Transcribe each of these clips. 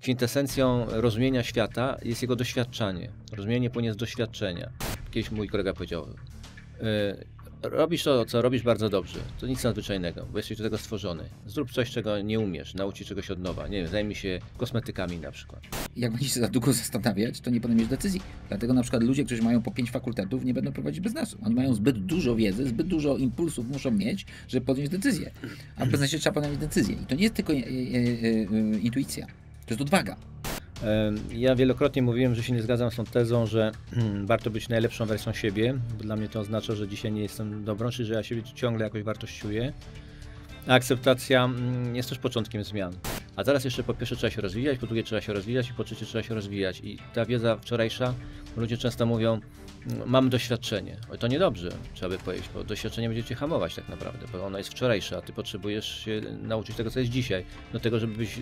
kwintesencją rozumienia świata jest jego doświadczanie. Rozumienie płynie z doświadczenia. Kiedyś mój kolega powiedział, y, robisz to, co robisz bardzo dobrze. To nic nadzwyczajnego, bo jesteś do tego stworzony. Zrób coś, czego nie umiesz, naucz się czegoś od nowa. Nie wiem, zajmij się kosmetykami na przykład. Jak będziesz się za długo zastanawiać, to nie podejmiesz decyzji. Dlatego na przykład ludzie, którzy mają po pięć fakultetów, nie będą prowadzić biznesu. Oni mają zbyt dużo wiedzy, zbyt dużo impulsów muszą mieć, żeby podjąć decyzję. A w biznesie trzeba podjąć decyzję. I to nie jest tylko e, e, e, intuicja. To jest odwaga. Ja wielokrotnie mówiłem, że się nie zgadzam z tą tezą, że hmm, warto być najlepszą wersją siebie. Bo dla mnie to oznacza, że dzisiaj nie jestem dobrą, czyli że ja siebie ciągle jakoś wartościuję. A akceptacja mm, jest też początkiem zmian. A teraz jeszcze po pierwsze trzeba się rozwijać, po drugie trzeba się rozwijać i po trzecie trzeba się rozwijać. I ta wiedza wczorajsza, ludzie często mówią, mam doświadczenie. O, to niedobrze, trzeba by powiedzieć, bo doświadczenie będzie cię hamować tak naprawdę, bo ono jest wczorajsze, a ty potrzebujesz się nauczyć tego, co jest dzisiaj, do tego, żeby być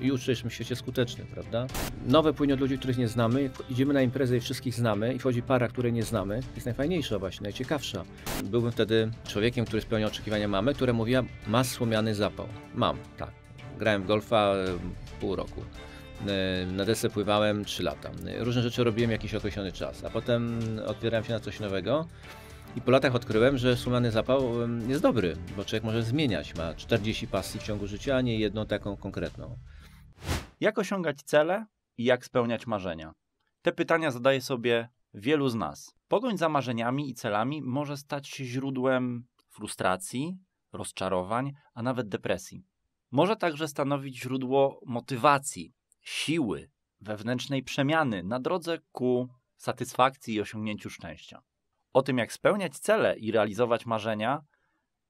już w dzisiejszym świecie skuteczny, prawda? Nowe płynie od ludzi, których nie znamy, idziemy na imprezę i wszystkich znamy i wchodzi para, której nie znamy, jest najfajniejsza właśnie, najciekawsza. Byłbym wtedy człowiekiem, który spełnia oczekiwania mamy, która mówiła, masz słomiany zapał. Mam, tak. Grałem w golfa y, pół roku na desce pływałem 3 lata. Różne rzeczy robiłem jakiś określony czas, a potem otwierałem się na coś nowego. I po latach odkryłem, że sumany zapał jest dobry, bo człowiek może zmieniać. Ma 40 pasji w ciągu życia, a nie jedną taką konkretną. Jak osiągać cele i jak spełniać marzenia? Te pytania zadaje sobie wielu z nas. Pogoń za marzeniami i celami może stać się źródłem frustracji, rozczarowań, a nawet depresji. Może także stanowić źródło motywacji, siły, wewnętrznej przemiany na drodze ku satysfakcji i osiągnięciu szczęścia. O tym, jak spełniać cele i realizować marzenia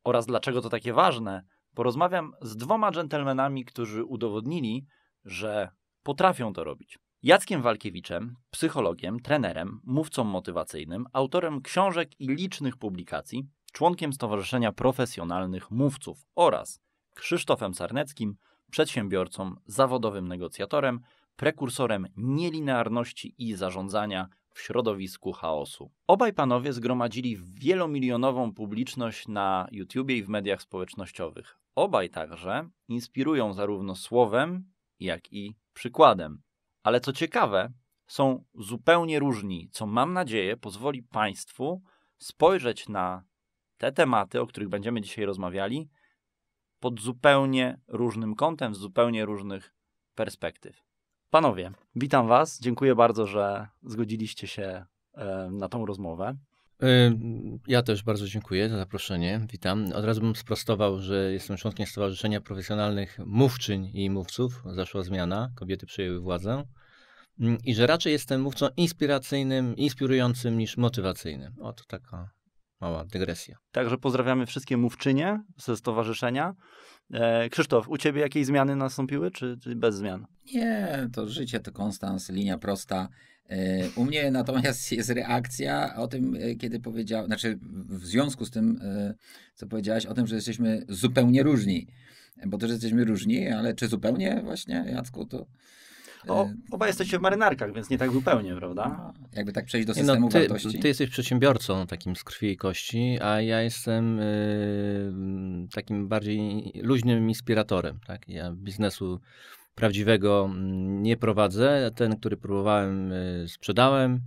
oraz dlaczego to takie ważne, porozmawiam z dwoma dżentelmenami, którzy udowodnili, że potrafią to robić. Jackiem Walkiewiczem, psychologiem, trenerem, mówcą motywacyjnym, autorem książek i licznych publikacji, członkiem Stowarzyszenia Profesjonalnych Mówców oraz Krzysztofem Sarneckim, przedsiębiorcą, zawodowym negocjatorem, prekursorem nielinearności i zarządzania w środowisku chaosu. Obaj panowie zgromadzili wielomilionową publiczność na YouTubie i w mediach społecznościowych. Obaj także inspirują zarówno słowem, jak i przykładem. Ale co ciekawe, są zupełnie różni, co mam nadzieję pozwoli Państwu spojrzeć na te tematy, o których będziemy dzisiaj rozmawiali, pod zupełnie różnym kątem, z zupełnie różnych perspektyw. Panowie, witam Was. Dziękuję bardzo, że zgodziliście się na tą rozmowę. E, ja też bardzo dziękuję za zaproszenie. Witam. Od razu bym sprostował, że jestem członkiem Stowarzyszenia Profesjonalnych Mówczyń i Mówców. Zaszła zmiana, kobiety przejęły władzę. Mm, I że raczej jestem mówcą inspiracyjnym, inspirującym niż motywacyjnym. Oto taka mała dygresja. Także pozdrawiamy wszystkie mówczynie ze stowarzyszenia. E, Krzysztof, u ciebie jakieś zmiany nastąpiły, czy, czy, bez zmian? Nie, to życie to konstans, linia prosta. E, u mnie natomiast jest reakcja o tym, e, kiedy powiedział, znaczy w związku z tym, e, co powiedziałaś, o tym, że jesteśmy zupełnie różni. Bo to, że jesteśmy różni, ale czy zupełnie właśnie, Jacku, to Oba no, y, obaj jesteście w marynarkach, więc nie tak zupełnie, prawda? Jakby tak przejść do no, systemu no, ty, wartości. Ty jesteś przedsiębiorcą takim z krwi i kości, a ja jestem y, takim bardziej luźnym inspiratorem. Tak? Ja biznesu prawdziwego mm, nie prowadzę. Ten, który próbowałem, y, sprzedałem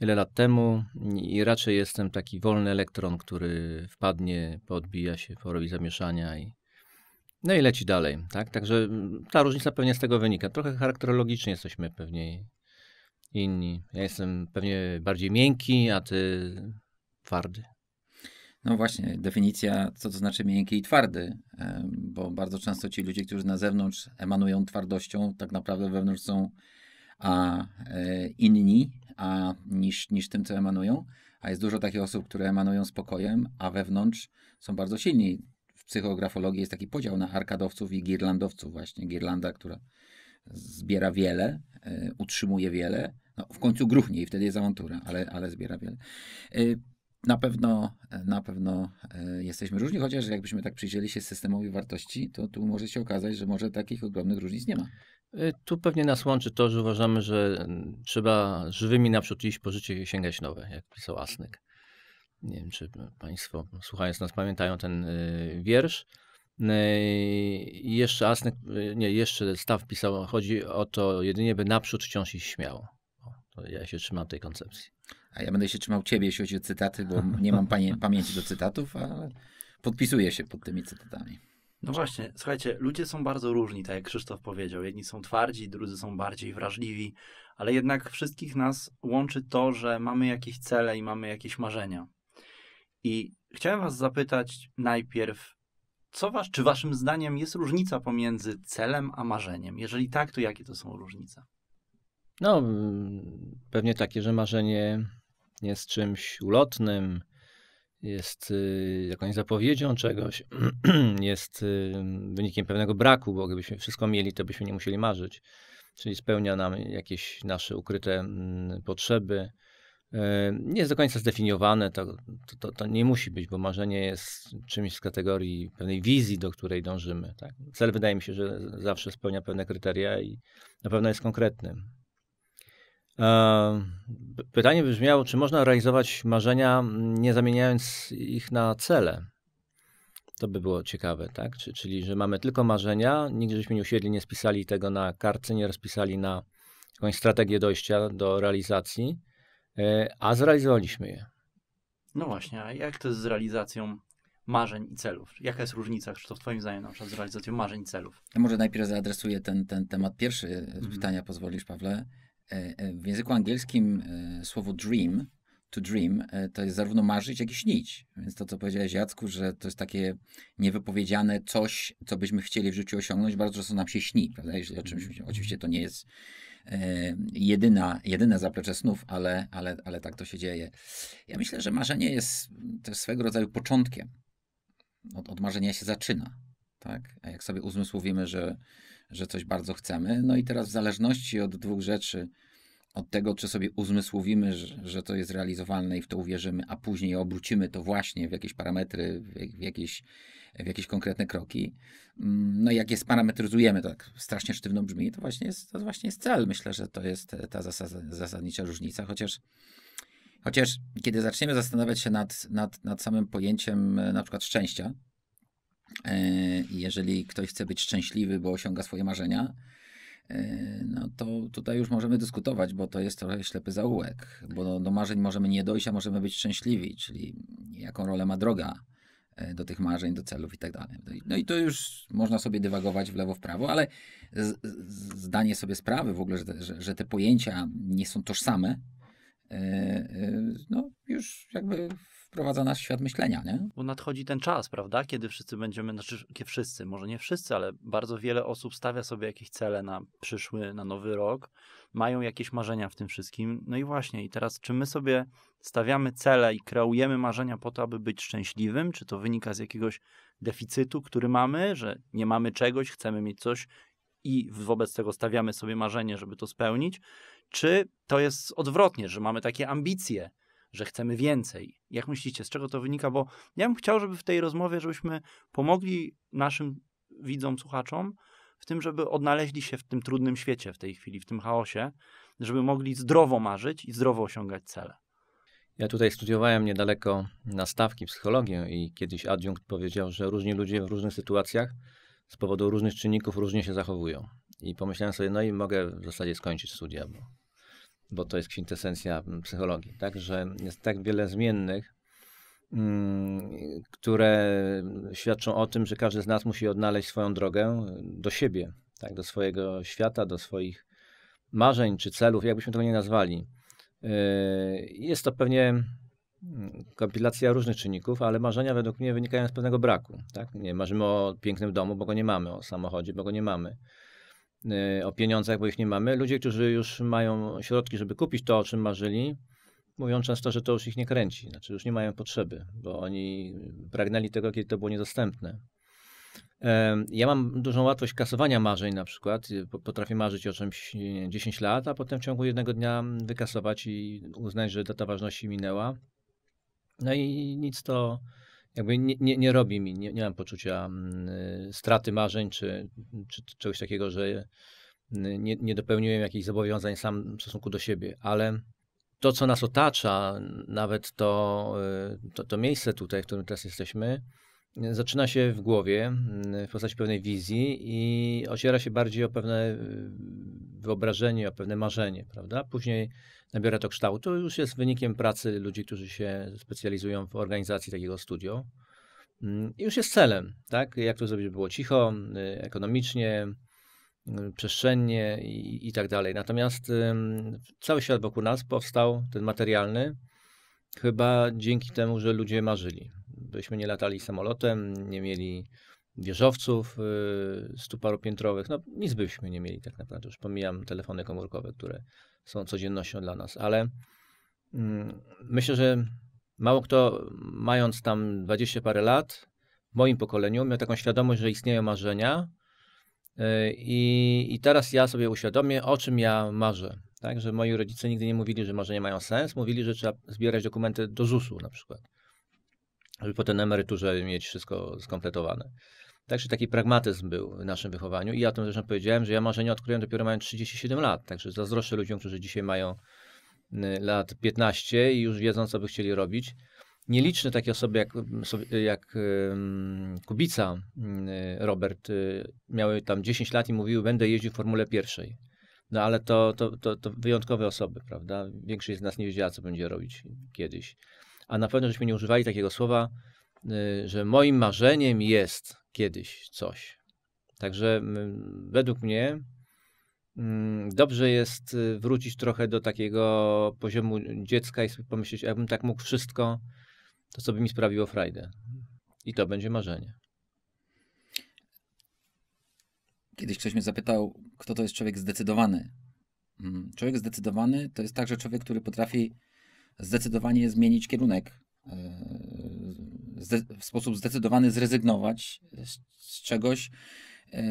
wiele lat temu i raczej jestem taki wolny elektron, który wpadnie, podbija się, porobi zamieszania i no i leci dalej, tak? Także mm, ta różnica pewnie z tego wynika. Trochę charakterologicznie jesteśmy pewnie inni. Ja jestem pewnie bardziej miękki, a ty twardy. No właśnie, definicja, co to znaczy miękki i twardy, bo bardzo często ci ludzie, którzy na zewnątrz emanują twardością, tak naprawdę wewnątrz są a e, inni a niż, niż tym, co emanują. A jest dużo takich osób, które emanują spokojem, a wewnątrz są bardzo silni w psychografologii jest taki podział na arkadowców i girlandowców właśnie. Girlanda, która zbiera wiele, y, utrzymuje wiele, no, w końcu gruchnie i wtedy jest awantura, ale, ale zbiera wiele. Y, na pewno, e, na pewno y, jesteśmy różni, chociaż jakbyśmy tak przyjrzeli się systemowi wartości, to tu może się okazać, że może takich ogromnych różnic nie ma. Tu pewnie nas łączy to, że uważamy, że mm, trzeba żywymi naprzód iść, po życie sięgać nowe, jak pisał Asnyk. Nie wiem, czy Państwo no, słuchając nas pamiętają ten y, wiersz. Y, I jeszcze Asnek, y, nie, jeszcze Staw pisał, chodzi o to jedynie, by naprzód wciąż iść śmiało. To ja się trzymam tej koncepcji. A ja będę się trzymał ciebie, jeśli chodzi o cytaty, bo nie mam pamięci do cytatów, ale podpisuję się pod tymi cytatami. No właśnie, słuchajcie, ludzie są bardzo różni, tak jak Krzysztof powiedział. Jedni są twardzi, drudzy są bardziej wrażliwi, ale jednak wszystkich nas łączy to, że mamy jakieś cele i mamy jakieś marzenia. I chciałem Was zapytać najpierw, co was, czy Waszym zdaniem jest różnica pomiędzy celem a marzeniem? Jeżeli tak, to jakie to są różnice? No, mm, pewnie takie, że marzenie jest czymś ulotnym, jest y, jakąś zapowiedzią czegoś, jest y, wynikiem pewnego braku, bo gdybyśmy wszystko mieli, to byśmy nie musieli marzyć. Czyli spełnia nam jakieś nasze ukryte mm, potrzeby, E, nie jest do końca zdefiniowane, to, to, to, nie musi być, bo marzenie jest czymś z kategorii pewnej wizji, do której dążymy. Tak? Cel wydaje mi się, że zawsze spełnia pewne kryteria i na pewno jest konkretny. E, pytanie brzmiało, czy można realizować marzenia nie zamieniając ich na cele? To by było ciekawe, tak? Czyli, że mamy tylko marzenia, nigdy żeśmy nie usiedli, nie spisali tego na kartce, nie rozpisali na jakąś strategię dojścia do realizacji E, a zrealizowaliśmy je. No właśnie, a jak to jest z realizacją marzeń i celów? Jaka jest różnica, w Twoim zdaniem, na przykład z realizacją marzeń i celów? Ja może najpierw zaadresuję ten, ten temat pierwszy e, mhm. pytania, pozwolisz, Pawle. E, w języku angielskim słowo dream, to dream, to jest zarówno marzyć, jak i śnić. Więc to, co powiedziałeś, Jacku, że to jest takie niewypowiedziane coś, co byśmy chcieli w życiu osiągnąć, bardzo często nam się śni, prawda? Jeśli o czymś, mhm. oczywiście to nie jest E, jedyna, jedyne zaplecze snów, ale, ale, ale tak to się dzieje. Ja myślę, że marzenie jest też swego rodzaju początkiem. Od, od marzenia się zaczyna. Tak? A jak sobie uzmysłowimy, że, że coś bardzo chcemy, no i teraz w zależności od dwóch rzeczy, od tego, czy sobie uzmysłowimy, że, że, to jest realizowalne i w to uwierzymy, a później obrócimy to właśnie w jakieś parametry, w, w jakieś w jakieś konkretne kroki. Mm, no i jak je sparametryzujemy, to tak strasznie sztywno brzmi, to właśnie jest, to właśnie jest cel. Myślę, że to jest e, ta zasad, zasadnicza różnica, chociaż Chociaż kiedy zaczniemy zastanawiać się nad, nad, nad samym pojęciem e, na przykład szczęścia, e, jeżeli ktoś chce być szczęśliwy, bo osiąga swoje marzenia, no to tutaj już możemy dyskutować, bo to jest trochę ślepy zaułek, bo do marzeń możemy nie dojść, a możemy być szczęśliwi, czyli jaką rolę ma droga. E, do tych marzeń, do celów i tak dalej. No, no i to już można sobie dywagować w lewo, w prawo, ale zdanie sobie sprawy w ogóle, że te, że, że te pojęcia nie są tożsame, e, e, no już jakby wprowadza nas w świat myślenia, nie? Bo nadchodzi ten czas, prawda? Kiedy wszyscy będziemy, znaczy wszyscy, może nie wszyscy, ale bardzo wiele osób stawia sobie jakieś cele na przyszły, na nowy rok, mają jakieś marzenia w tym wszystkim. No i właśnie, i teraz czy my sobie stawiamy cele i kreujemy marzenia po to, aby być szczęśliwym? Czy to wynika z jakiegoś deficytu, który mamy, że nie mamy czegoś, chcemy mieć coś i wobec tego stawiamy sobie marzenie, żeby to spełnić? Czy to jest odwrotnie, że mamy takie ambicje, że chcemy więcej. Jak myślicie, z czego to wynika? Bo ja bym chciał, żeby w tej rozmowie, żebyśmy pomogli naszym widzom, słuchaczom w tym, żeby odnaleźli się w tym trudnym świecie w tej chwili, w tym chaosie, żeby mogli zdrowo marzyć i zdrowo osiągać cele. Ja tutaj studiowałem niedaleko na stawki psychologię i kiedyś adiunkt powiedział, że różni ludzie w różnych sytuacjach z powodu różnych czynników różnie się zachowują. I pomyślałem sobie, no i mogę w zasadzie skończyć studia, bo bo to jest kwintesencja mm, psychologii, tak, że jest tak wiele zmiennych, mm, które świadczą o tym, że każdy z nas musi odnaleźć swoją drogę do siebie, tak, do swojego świata, do swoich marzeń czy celów, jakbyśmy to nie nazwali. Yy, jest to pewnie mm, kompilacja różnych czynników, ale marzenia według mnie wynikają z pewnego braku. Tak? Nie, marzymy o pięknym domu, bo go nie mamy, o samochodzie, bo go nie mamy. Y, o pieniądzach, bo ich nie mamy. Ludzie, którzy już mają środki, żeby kupić to, o czym marzyli, mówią często, że to już ich nie kręci, znaczy już nie mają potrzeby, bo oni pragnęli tego, kiedy to było niedostępne. Ja mam dużą łatwość kasowania marzeń na przykład. Y, potrafię marzyć o czymś 10 lat, a potem w ciągu jednego dnia wykasować i uznać, że data ważności minęła. No i nic to jakby nie, nie, nie robi mi, nie, nie mam poczucia mm, straty marzeń czy, czy czegoś takiego, że mm, nie, nie dopełniłem jakichś zobowiązań sam w stosunku do siebie, ale to, co nas otacza, nawet to, y, to, to miejsce tutaj, w którym teraz jesteśmy, zaczyna się w głowie mm, w postaci pewnej wizji i ociera się bardziej o pewne y, wyobrażenie, o pewne marzenie, prawda? Później nabiera to kształtu, już jest wynikiem pracy ludzi, którzy się specjalizują w organizacji takiego studio. I mm, już jest celem, tak? Jak to zrobić, by było cicho, y, ekonomicznie, y, przestrzennie i, i tak dalej. Natomiast cały świat wokół nas powstał, ten materialny, chyba dzięki temu, że ludzie marzyli. Byśmy nie latali samolotem, nie mieli wieżowców y, stuparopiętrowych, No nic byśmy nie mieli tak naprawdę. Już pomijam telefony komórkowe, które są codziennością dla nas, ale mm, myślę, że mało kto mając tam dwadzieścia parę lat w moim pokoleniu miał taką świadomość, że istnieją marzenia y, i, teraz ja sobie uświadomię, o czym ja marzę. Tak, że moi rodzice nigdy nie mówili, że marzenia mają sens, mówili, że trzeba zbierać dokumenty do ZUS-u na przykład żeby potem tej emeryturze mieć wszystko skompletowane. Także taki pragmatyzm był w naszym wychowaniu i ja o tym zresztą powiedziałem, że ja marzenia odkryłem dopiero mając 37 lat, także zazdroszczę ludziom, którzy dzisiaj mają y, lat 15 i już wiedzą, co by chcieli robić. Nieliczne takie osoby jak, mm, jak Kubica, mm, y, Robert, y, miały tam 10 lat i mówiły, będę jeździł w Formule pierwszej. No ale to, to, to, to wyjątkowe osoby, prawda? Większość z nas nie wiedziała, co będzie robić kiedyś a na pewno żeśmy nie używali takiego słowa, y, że moim marzeniem jest kiedyś coś. Także według mnie mm, dobrze jest y, wrócić trochę do takiego poziomu dziecka i sobie pomyśleć, jakbym tak mógł wszystko, to co by mi sprawiło frajdę. I to będzie marzenie. Kiedyś ktoś mnie zapytał, kto to jest człowiek zdecydowany. Mm, człowiek zdecydowany to jest także człowiek, który potrafi zdecydowanie zmienić kierunek, e, w sposób zdecydowany zrezygnować z czegoś, e,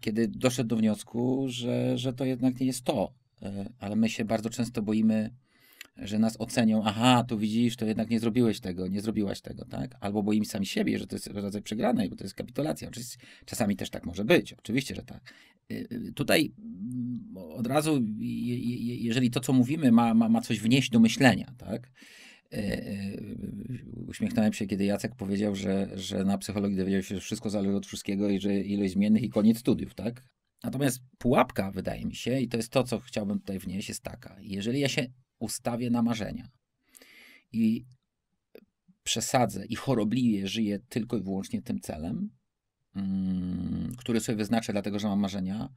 kiedy doszedł do wniosku, że, że to jednak nie jest to. E, ale my się bardzo często boimy że nas ocenią, aha, tu widzisz, to jednak nie zrobiłeś tego, nie zrobiłaś tego, tak? Albo boimy sami siebie, że to jest rodzaj przegranej, bo to jest kapitulacja. Oczywiście, czasami też tak może być, oczywiście, że tak. Y, y, tutaj mm, od razu, jeżeli to, co mówimy, ma, ma, ma coś wnieść do myślenia, tak? Y, uśmiechnąłem się, kiedy Jacek powiedział, że, że na psychologii dowiedział się, że wszystko zależy od wszystkiego i że ilość zmiennych i koniec studiów, tak? Natomiast pułapka, wydaje mi się, i to jest to, co chciałbym tutaj wnieść, jest taka. Jeżeli ja się ustawię na marzenia i przesadzę i chorobliwie żyję tylko i wyłącznie tym celem, mm, który sobie wyznaczę, dlatego że mam marzenia,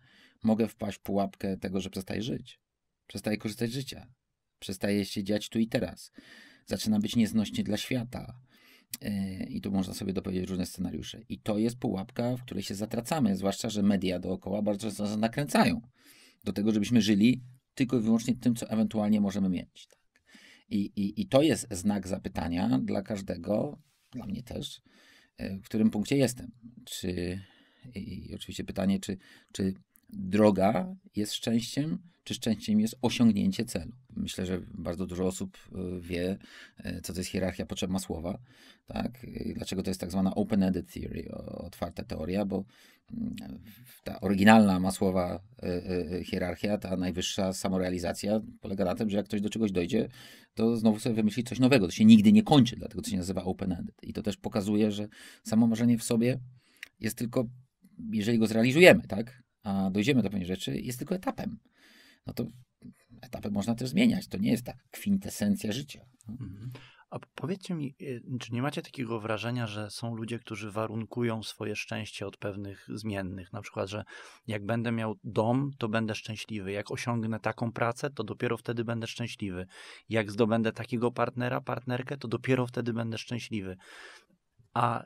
mogę wpaść w pułapkę tego, że przestaję żyć. Przestaję korzystać z życia. Przestaję się dziać tu i teraz. Zaczynam być nieznośny dla świata. E, I tu można sobie dopowiedzieć różne scenariusze. I to jest pułapka, w której się zatracamy, zwłaszcza, że media dookoła bardzo często nas nakręcają do tego, żebyśmy żyli tylko i wyłącznie tym, co ewentualnie możemy mieć. Tak? I, i, I to jest znak zapytania dla każdego, dla mnie też, e, w którym punkcie jestem. Czy, i, i oczywiście pytanie, czy, czy droga jest szczęściem, czy szczęściem jest osiągnięcie celu. Myślę, że bardzo dużo osób y, wie, y, co to jest hierarchia potrzeb Masłowa, tak? dlaczego to jest tak zwana open-ended theory, otwarta teoria, bo mm, ta oryginalna Masłowa y, hierarchia, ta najwyższa samorealizacja polega na tym, że jak ktoś do czegoś dojdzie, to znowu sobie wymyśli coś nowego, to się nigdy nie kończy, dlatego to się nazywa open-ended. I to też pokazuje, że samo marzenie w sobie jest tylko jeżeli go zrealizujemy, tak? a dojdziemy do pewnych rzeczy, jest tylko etapem. No to etapy można też zmieniać. To nie jest ta kwintesencja życia. Mhm. A powiedzcie mi, y, czy nie macie takiego wrażenia, że są ludzie, którzy warunkują swoje szczęście od pewnych zmiennych? Na przykład, że jak będę miał dom, to będę szczęśliwy. Jak osiągnę taką pracę, to dopiero wtedy będę szczęśliwy. Jak zdobędę takiego partnera, partnerkę, to dopiero wtedy będę szczęśliwy. A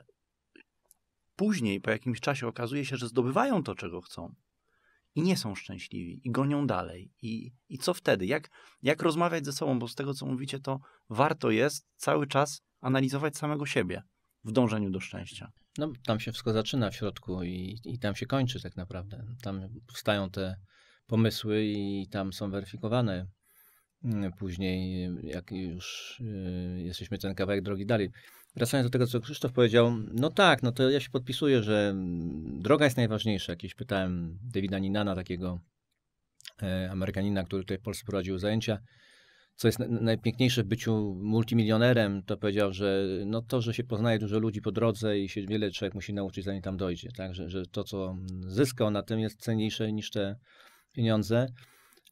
później, po jakimś czasie, okazuje się, że zdobywają to, czego chcą i nie są szczęśliwi i gonią dalej. I, i co wtedy? Jak, jak rozmawiać ze sobą? Bo z tego, co mówicie, to warto jest cały czas analizować samego siebie w dążeniu do szczęścia. No, tam się wszystko zaczyna w środku i, i tam się kończy tak naprawdę. Tam powstają te pomysły i tam są weryfikowane. Mm, później, jak już y, jesteśmy ten kawałek drogi dalej. Wracając do tego, co Krzysztof powiedział, no tak, no to ja się podpisuję, że droga jest najważniejsza. Jakieś pytałem Davida Ninana, takiego e, Amerykanina, który tutaj w Polsce prowadził zajęcia, co jest najpiękniejsze w byciu multimilionerem, to powiedział, że no to, że się poznaje dużo ludzi po drodze i się wiele człowiek musi nauczyć, zanim tam dojdzie, Także, że to, co zyskał na tym jest cenniejsze niż te pieniądze.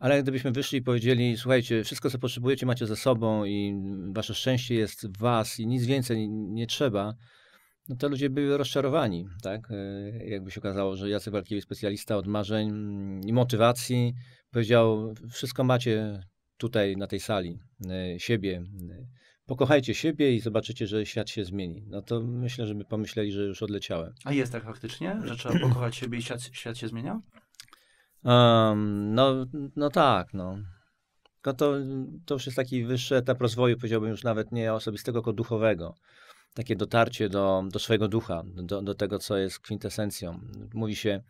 Ale gdybyśmy wyszli i powiedzieli, słuchajcie, wszystko co potrzebujecie macie ze sobą i wasze szczęście jest w was i nic więcej nie trzeba, no to ludzie byli rozczarowani, tak? E, jakby się okazało, że Jacek Walkiewicz, specjalista od marzeń mm, i motywacji, powiedział, wszystko macie tutaj na tej sali, e, siebie, e, pokochajcie siebie i zobaczycie, że świat się zmieni. No to myślę, że by pomyśleli, że już odleciałem. A jest tak faktycznie, że trzeba pokochać siebie i świat, świat się zmienia? Um, no, no tak, no. No to, to już jest taki wyższy etap rozwoju, powiedziałbym już nawet nie osobistego, tylko duchowego. Takie dotarcie do, do swojego ducha, do, do tego, co jest kwintesencją. Mówi się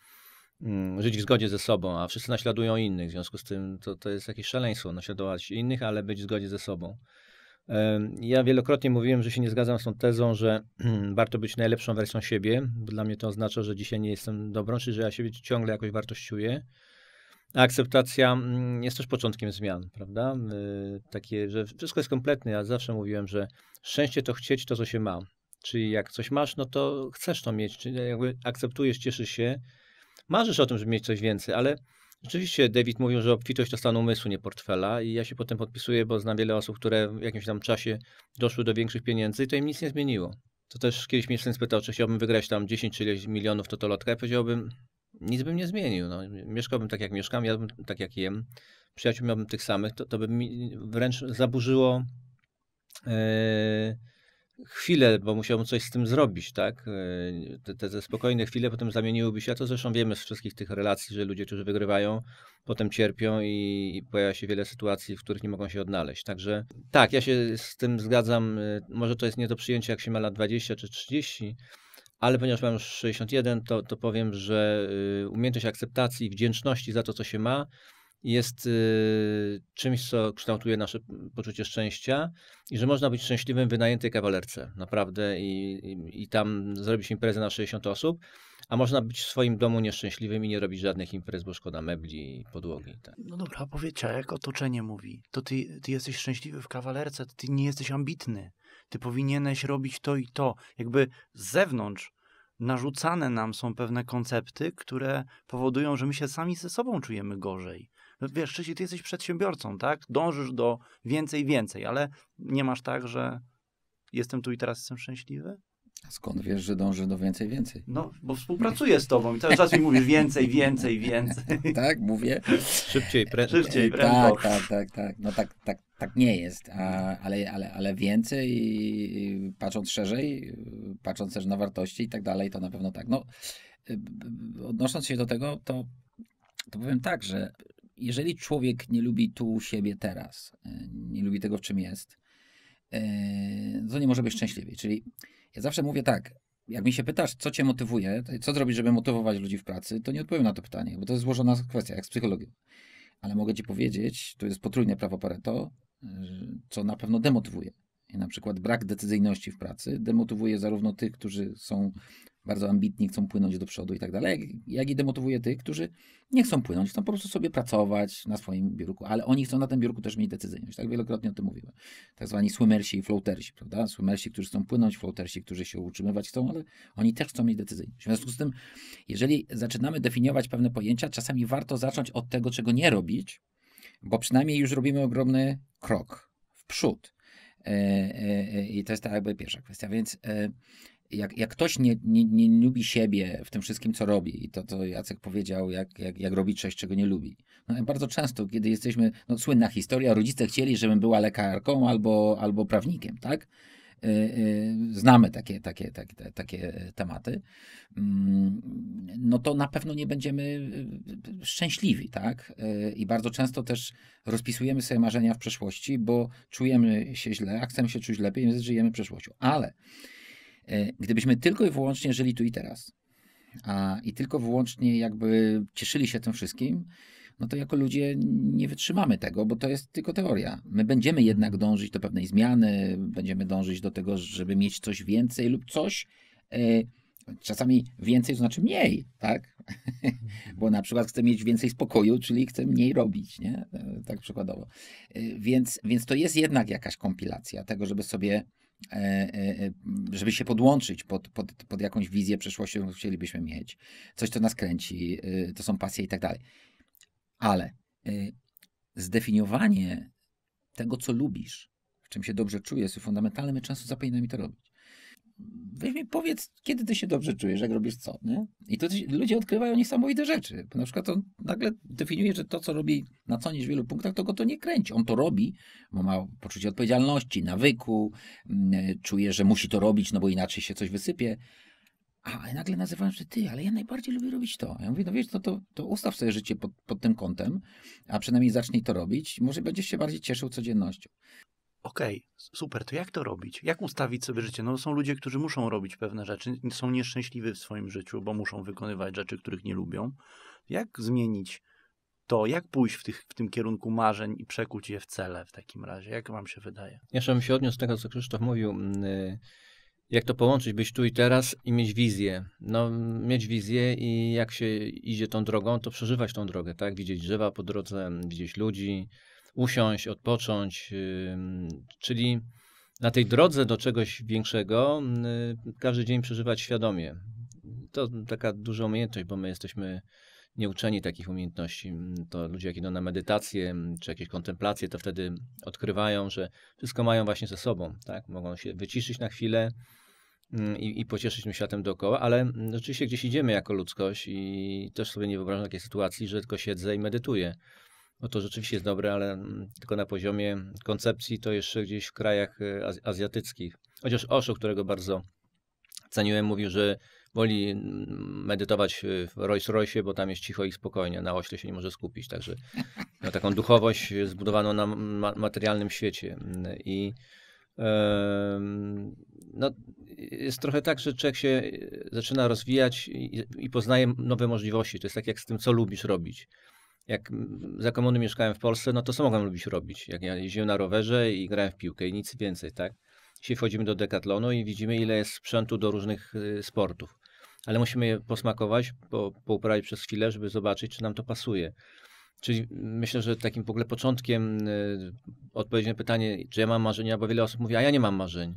um, żyć w zgodzie ze sobą, a wszyscy naśladują innych, w związku z tym to, to jest jakieś szaleństwo, naśladować innych, ale być w zgodzie ze sobą. Ja wielokrotnie mówiłem, że się nie zgadzam z tą tezą, że warto być najlepszą wersją siebie. Dla mnie to oznacza, że dzisiaj nie jestem dobrą, czyli że ja siebie ciągle jakoś wartościuję. A akceptacja mm, jest też początkiem zmian, prawda? Y, takie, że wszystko jest kompletne. Ja zawsze mówiłem, że szczęście to chcieć to, co się ma. Czyli jak coś masz, no to chcesz to mieć, czyli jakby akceptujesz, cieszysz się, marzysz o tym, żeby mieć coś więcej, ale Rzeczywiście David mówił, że obfitość to stan umysłu, nie portfela i ja się potem podpisuję, bo znam wiele osób, które w jakimś tam czasie doszły do większych pieniędzy i to im nic nie zmieniło. To też kiedyś mnie sens pytał, czy chciałbym wygrać tam 10 czy milionów lotka, ja powiedziałbym, nic bym nie zmienił. No, mieszkałbym tak jak mieszkam, jadłbym tak jak jem, przyjaciół miałbym tych samych, to, to by mi wręcz zaburzyło yy, chwilę, bo musiałbym coś z tym zrobić, tak? E, te, te, te spokojne chwile potem zamieniłyby się, a to zresztą wiemy z wszystkich tych relacji, że ludzie, którzy wygrywają, potem cierpią i, i pojawia się wiele sytuacji, w których nie mogą się odnaleźć. Także tak, ja się z tym zgadzam. E, może to jest nie do przyjęcia, jak się ma lat 20 czy 30, ale ponieważ mam już 61, to, to powiem, że e, umiejętność akceptacji i wdzięczności za to, co się ma, jest y, czymś, co kształtuje nasze poczucie szczęścia i że można być szczęśliwym w wynajętej kawalerce, naprawdę, i, i, i tam zrobić imprezę na 60 osób, a można być w swoim domu nieszczęśliwym i nie robić żadnych imprez, bo szkoda mebli i podłogi. Tak. No dobra, a a jak otoczenie mówi? To ty, ty jesteś szczęśliwy w kawalerce, ty nie jesteś ambitny, ty powinieneś robić to i to. Jakby z zewnątrz narzucane nam są pewne koncepty, które powodują, że my się sami ze sobą czujemy gorzej. No wiesz, Czesi, ty jesteś przedsiębiorcą, tak? Dążysz do więcej, więcej, ale nie masz tak, że jestem tu i teraz jestem szczęśliwy? Skąd wiesz, że dążysz do więcej, więcej? No, bo współpracuję z tobą i cały czas mi mówisz więcej, więcej, więcej. tak, mówię. Szybciej, prędzej. Szybciej, tak, prędko. Tak, tak, tak, tak. No tak, tak, tak nie jest, A, ale, ale, ale więcej, patrząc szerzej, patrząc też na wartości i tak dalej, to na pewno tak. No, y, y, y, odnosząc się do tego, to, to powiem tak, że jeżeli człowiek nie lubi tu siebie teraz, e, nie lubi tego, w czym jest, e, to nie może być szczęśliwy. Czyli ja zawsze mówię tak, jak mi się pytasz, co cię motywuje, co zrobić, żeby motywować ludzi w pracy, to nie odpowiem na to pytanie, bo to jest złożona kwestia, jak z psychologią. Ale mogę ci powiedzieć, to jest potrójne prawo Pareto, e, co na pewno demotywuje. I na przykład brak decyzyjności w pracy demotywuje zarówno tych, którzy są bardzo ambitni, chcą płynąć do przodu i tak dalej, jak i demotywuje tych, którzy nie chcą płynąć, chcą po prostu sobie pracować na swoim biurku, ale oni chcą na tym biurku też mieć decyzyjność, tak wielokrotnie o tym mówiłem. Tak zwani swimmersi i floatersi, prawda? Swimmersi, którzy chcą płynąć, floatersi, którzy się utrzymywać chcą, ale oni też chcą mieć decyzyjność. W związku z tym, jeżeli zaczynamy definiować pewne pojęcia, czasami warto zacząć od tego, czego nie robić, bo przynajmniej już robimy ogromny krok w przód. E, e, e, I to jest ta jakby pierwsza kwestia. Więc jak, jak ktoś nie, nie, nie lubi siebie w tym wszystkim, co robi, i to, to Jacek powiedział, jak, jak, jak robić coś, czego nie lubi. No, bardzo często, kiedy jesteśmy, no słynna historia, rodzice chcieli, żebym była lekarką albo, albo prawnikiem, tak? E, e, znamy takie, takie, takie, takie tematy, mm, no to na pewno nie będziemy e, szczęśliwi, tak? I bardzo często też rozpisujemy sobie marzenia w przeszłości, bo czujemy się źle, a chcemy się czuć lepiej, więc żyjemy przeszłością. Ale E, gdybyśmy tylko i wyłącznie żyli tu i teraz a, i tylko wyłącznie jakby cieszyli się tym wszystkim, no to jako ludzie nie wytrzymamy tego, bo to jest tylko teoria. My będziemy jednak dążyć do pewnej zmiany, będziemy dążyć do tego, żeby mieć coś więcej lub coś. E, czasami więcej znaczy mniej, tak? Bo na przykład chcę mieć więcej spokoju, czyli chcę mniej robić, nie? E, tak przykładowo. Więc, więc to jest jednak jakaś kompilacja tego, żeby sobie E, e, e, żeby się podłączyć pod, pod, pod jakąś wizję przeszłości, którą chcielibyśmy mieć, coś, co nas kręci, y, to są pasje i tak dalej. Ale y, zdefiniowanie tego, co lubisz, w czym się dobrze czujesz, jest fundamentalne. My często zapominamy to robić weź mi powiedz, kiedy ty się dobrze czujesz, jak robisz co, nie? I to ludzie odkrywają niesamowite rzeczy. Na przykład on nagle definiuje, że to, co robi na co niż wielu punktach, to go to nie kręci. On to robi, bo ma poczucie odpowiedzialności, nawyku, mm, e, czuje, że musi to robić, no bo inaczej się coś wysypie. A nagle nazywam, że ty, ale ja najbardziej lubię robić to. Ja mówię, no wiesz, to, to, to ustaw swoje życie pod, pod tym kątem, a przynajmniej zacznij to robić. Może będziesz się bardziej cieszył codziennością okej, okay, super, to jak to robić? Jak ustawić sobie życie? No są ludzie, którzy muszą robić pewne rzeczy, są nieszczęśliwi w swoim życiu, bo muszą wykonywać rzeczy, których nie lubią. Jak zmienić to, jak pójść w, tych, w tym kierunku marzeń i przekuć je w cele w takim razie? Jak wam się wydaje? Ja bym się odniósł do tego, co Krzysztof mówił. Y, jak to połączyć, być tu i teraz i mieć wizję. No, mieć wizję i jak się idzie tą drogą, to przeżywać tą drogę, tak? Widzieć drzewa po drodze, widzieć ludzi, usiąść, odpocząć. Czyli na tej drodze do czegoś większego y, każdy dzień przeżywać świadomie. To taka duża umiejętność, bo my jesteśmy nieuczeni takich umiejętności. To ludzie, jak idą na medytację czy jakieś kontemplacje, to wtedy odkrywają, że wszystko mają właśnie ze sobą. Tak? Mogą się wyciszyć na chwilę i, i pocieszyć tym światem dookoła, ale rzeczywiście gdzieś idziemy jako ludzkość i też sobie nie wyobrażam takiej sytuacji, że tylko siedzę i medytuję. No to rzeczywiście jest dobre, ale mm, tylko na poziomie koncepcji to jeszcze gdzieś w krajach y, azjatyckich. Chociaż Osho, którego bardzo ceniłem, mówił, że woli mm, medytować w Rolls Royce, bo tam jest cicho i spokojnie, na ośle się nie może skupić. Także no, taką duchowość zbudowaną na ma materialnym świecie. Mm, I no, jest trochę tak, że człowiek się y, zaczyna rozwijać i, i poznaje nowe możliwości. To jest tak jak z tym, co lubisz robić jak za komuny mieszkałem w Polsce, no to co mogłem lubić robić? Jak ja jeździłem na rowerze i grałem w piłkę i nic więcej, tak? Dzisiaj wchodzimy do Decathlonu i widzimy, ile jest sprzętu do różnych y, sportów. Ale musimy je posmakować, po, pouprawiać przez chwilę, żeby zobaczyć, czy nam to pasuje. Czyli myślę, że takim w ogóle początkiem y, odpowiedzi na pytanie, czy ja mam marzenia, bo wiele osób mówi, a ja nie mam marzeń.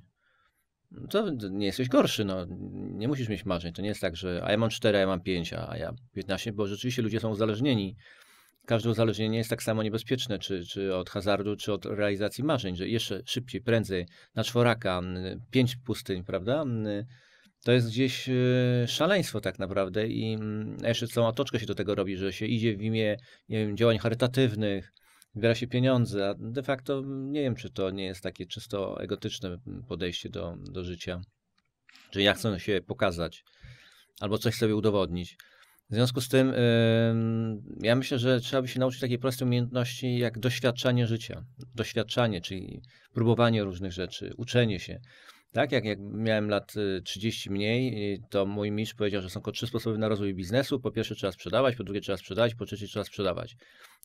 To nie jesteś gorszy, no. nie musisz mieć marzeń. To nie jest tak, że a ja mam 4, a ja mam 5, a ja 15, bo rzeczywiście ludzie są uzależnieni każde uzależnienie jest tak samo niebezpieczne, czy, czy od hazardu, czy od realizacji marzeń, że jeszcze szybciej, prędzej, na czworaka, pięć pustyń, prawda? To jest gdzieś y, szaleństwo tak naprawdę i jeszcze całą otoczkę się do tego robi, że się idzie w imię wiem, działań charytatywnych, biera się pieniądze, a de facto nie wiem, czy to nie jest takie czysto egotyczne podejście do, do życia, że ja chcę się pokazać albo coś sobie udowodnić. W związku z tym ja myślę, że trzeba by się nauczyć takiej prostej umiejętności jak doświadczanie życia. Doświadczanie, czyli próbowanie różnych rzeczy, uczenie się. Tak, jak, jak miałem lat 30 y, mniej, y, to mój mistrz powiedział, że są tylko trzy sposoby na rozwój biznesu. Po pierwsze trzeba sprzedawać, po drugie trzeba sprzedać, po trzecie trzeba sprzedawać.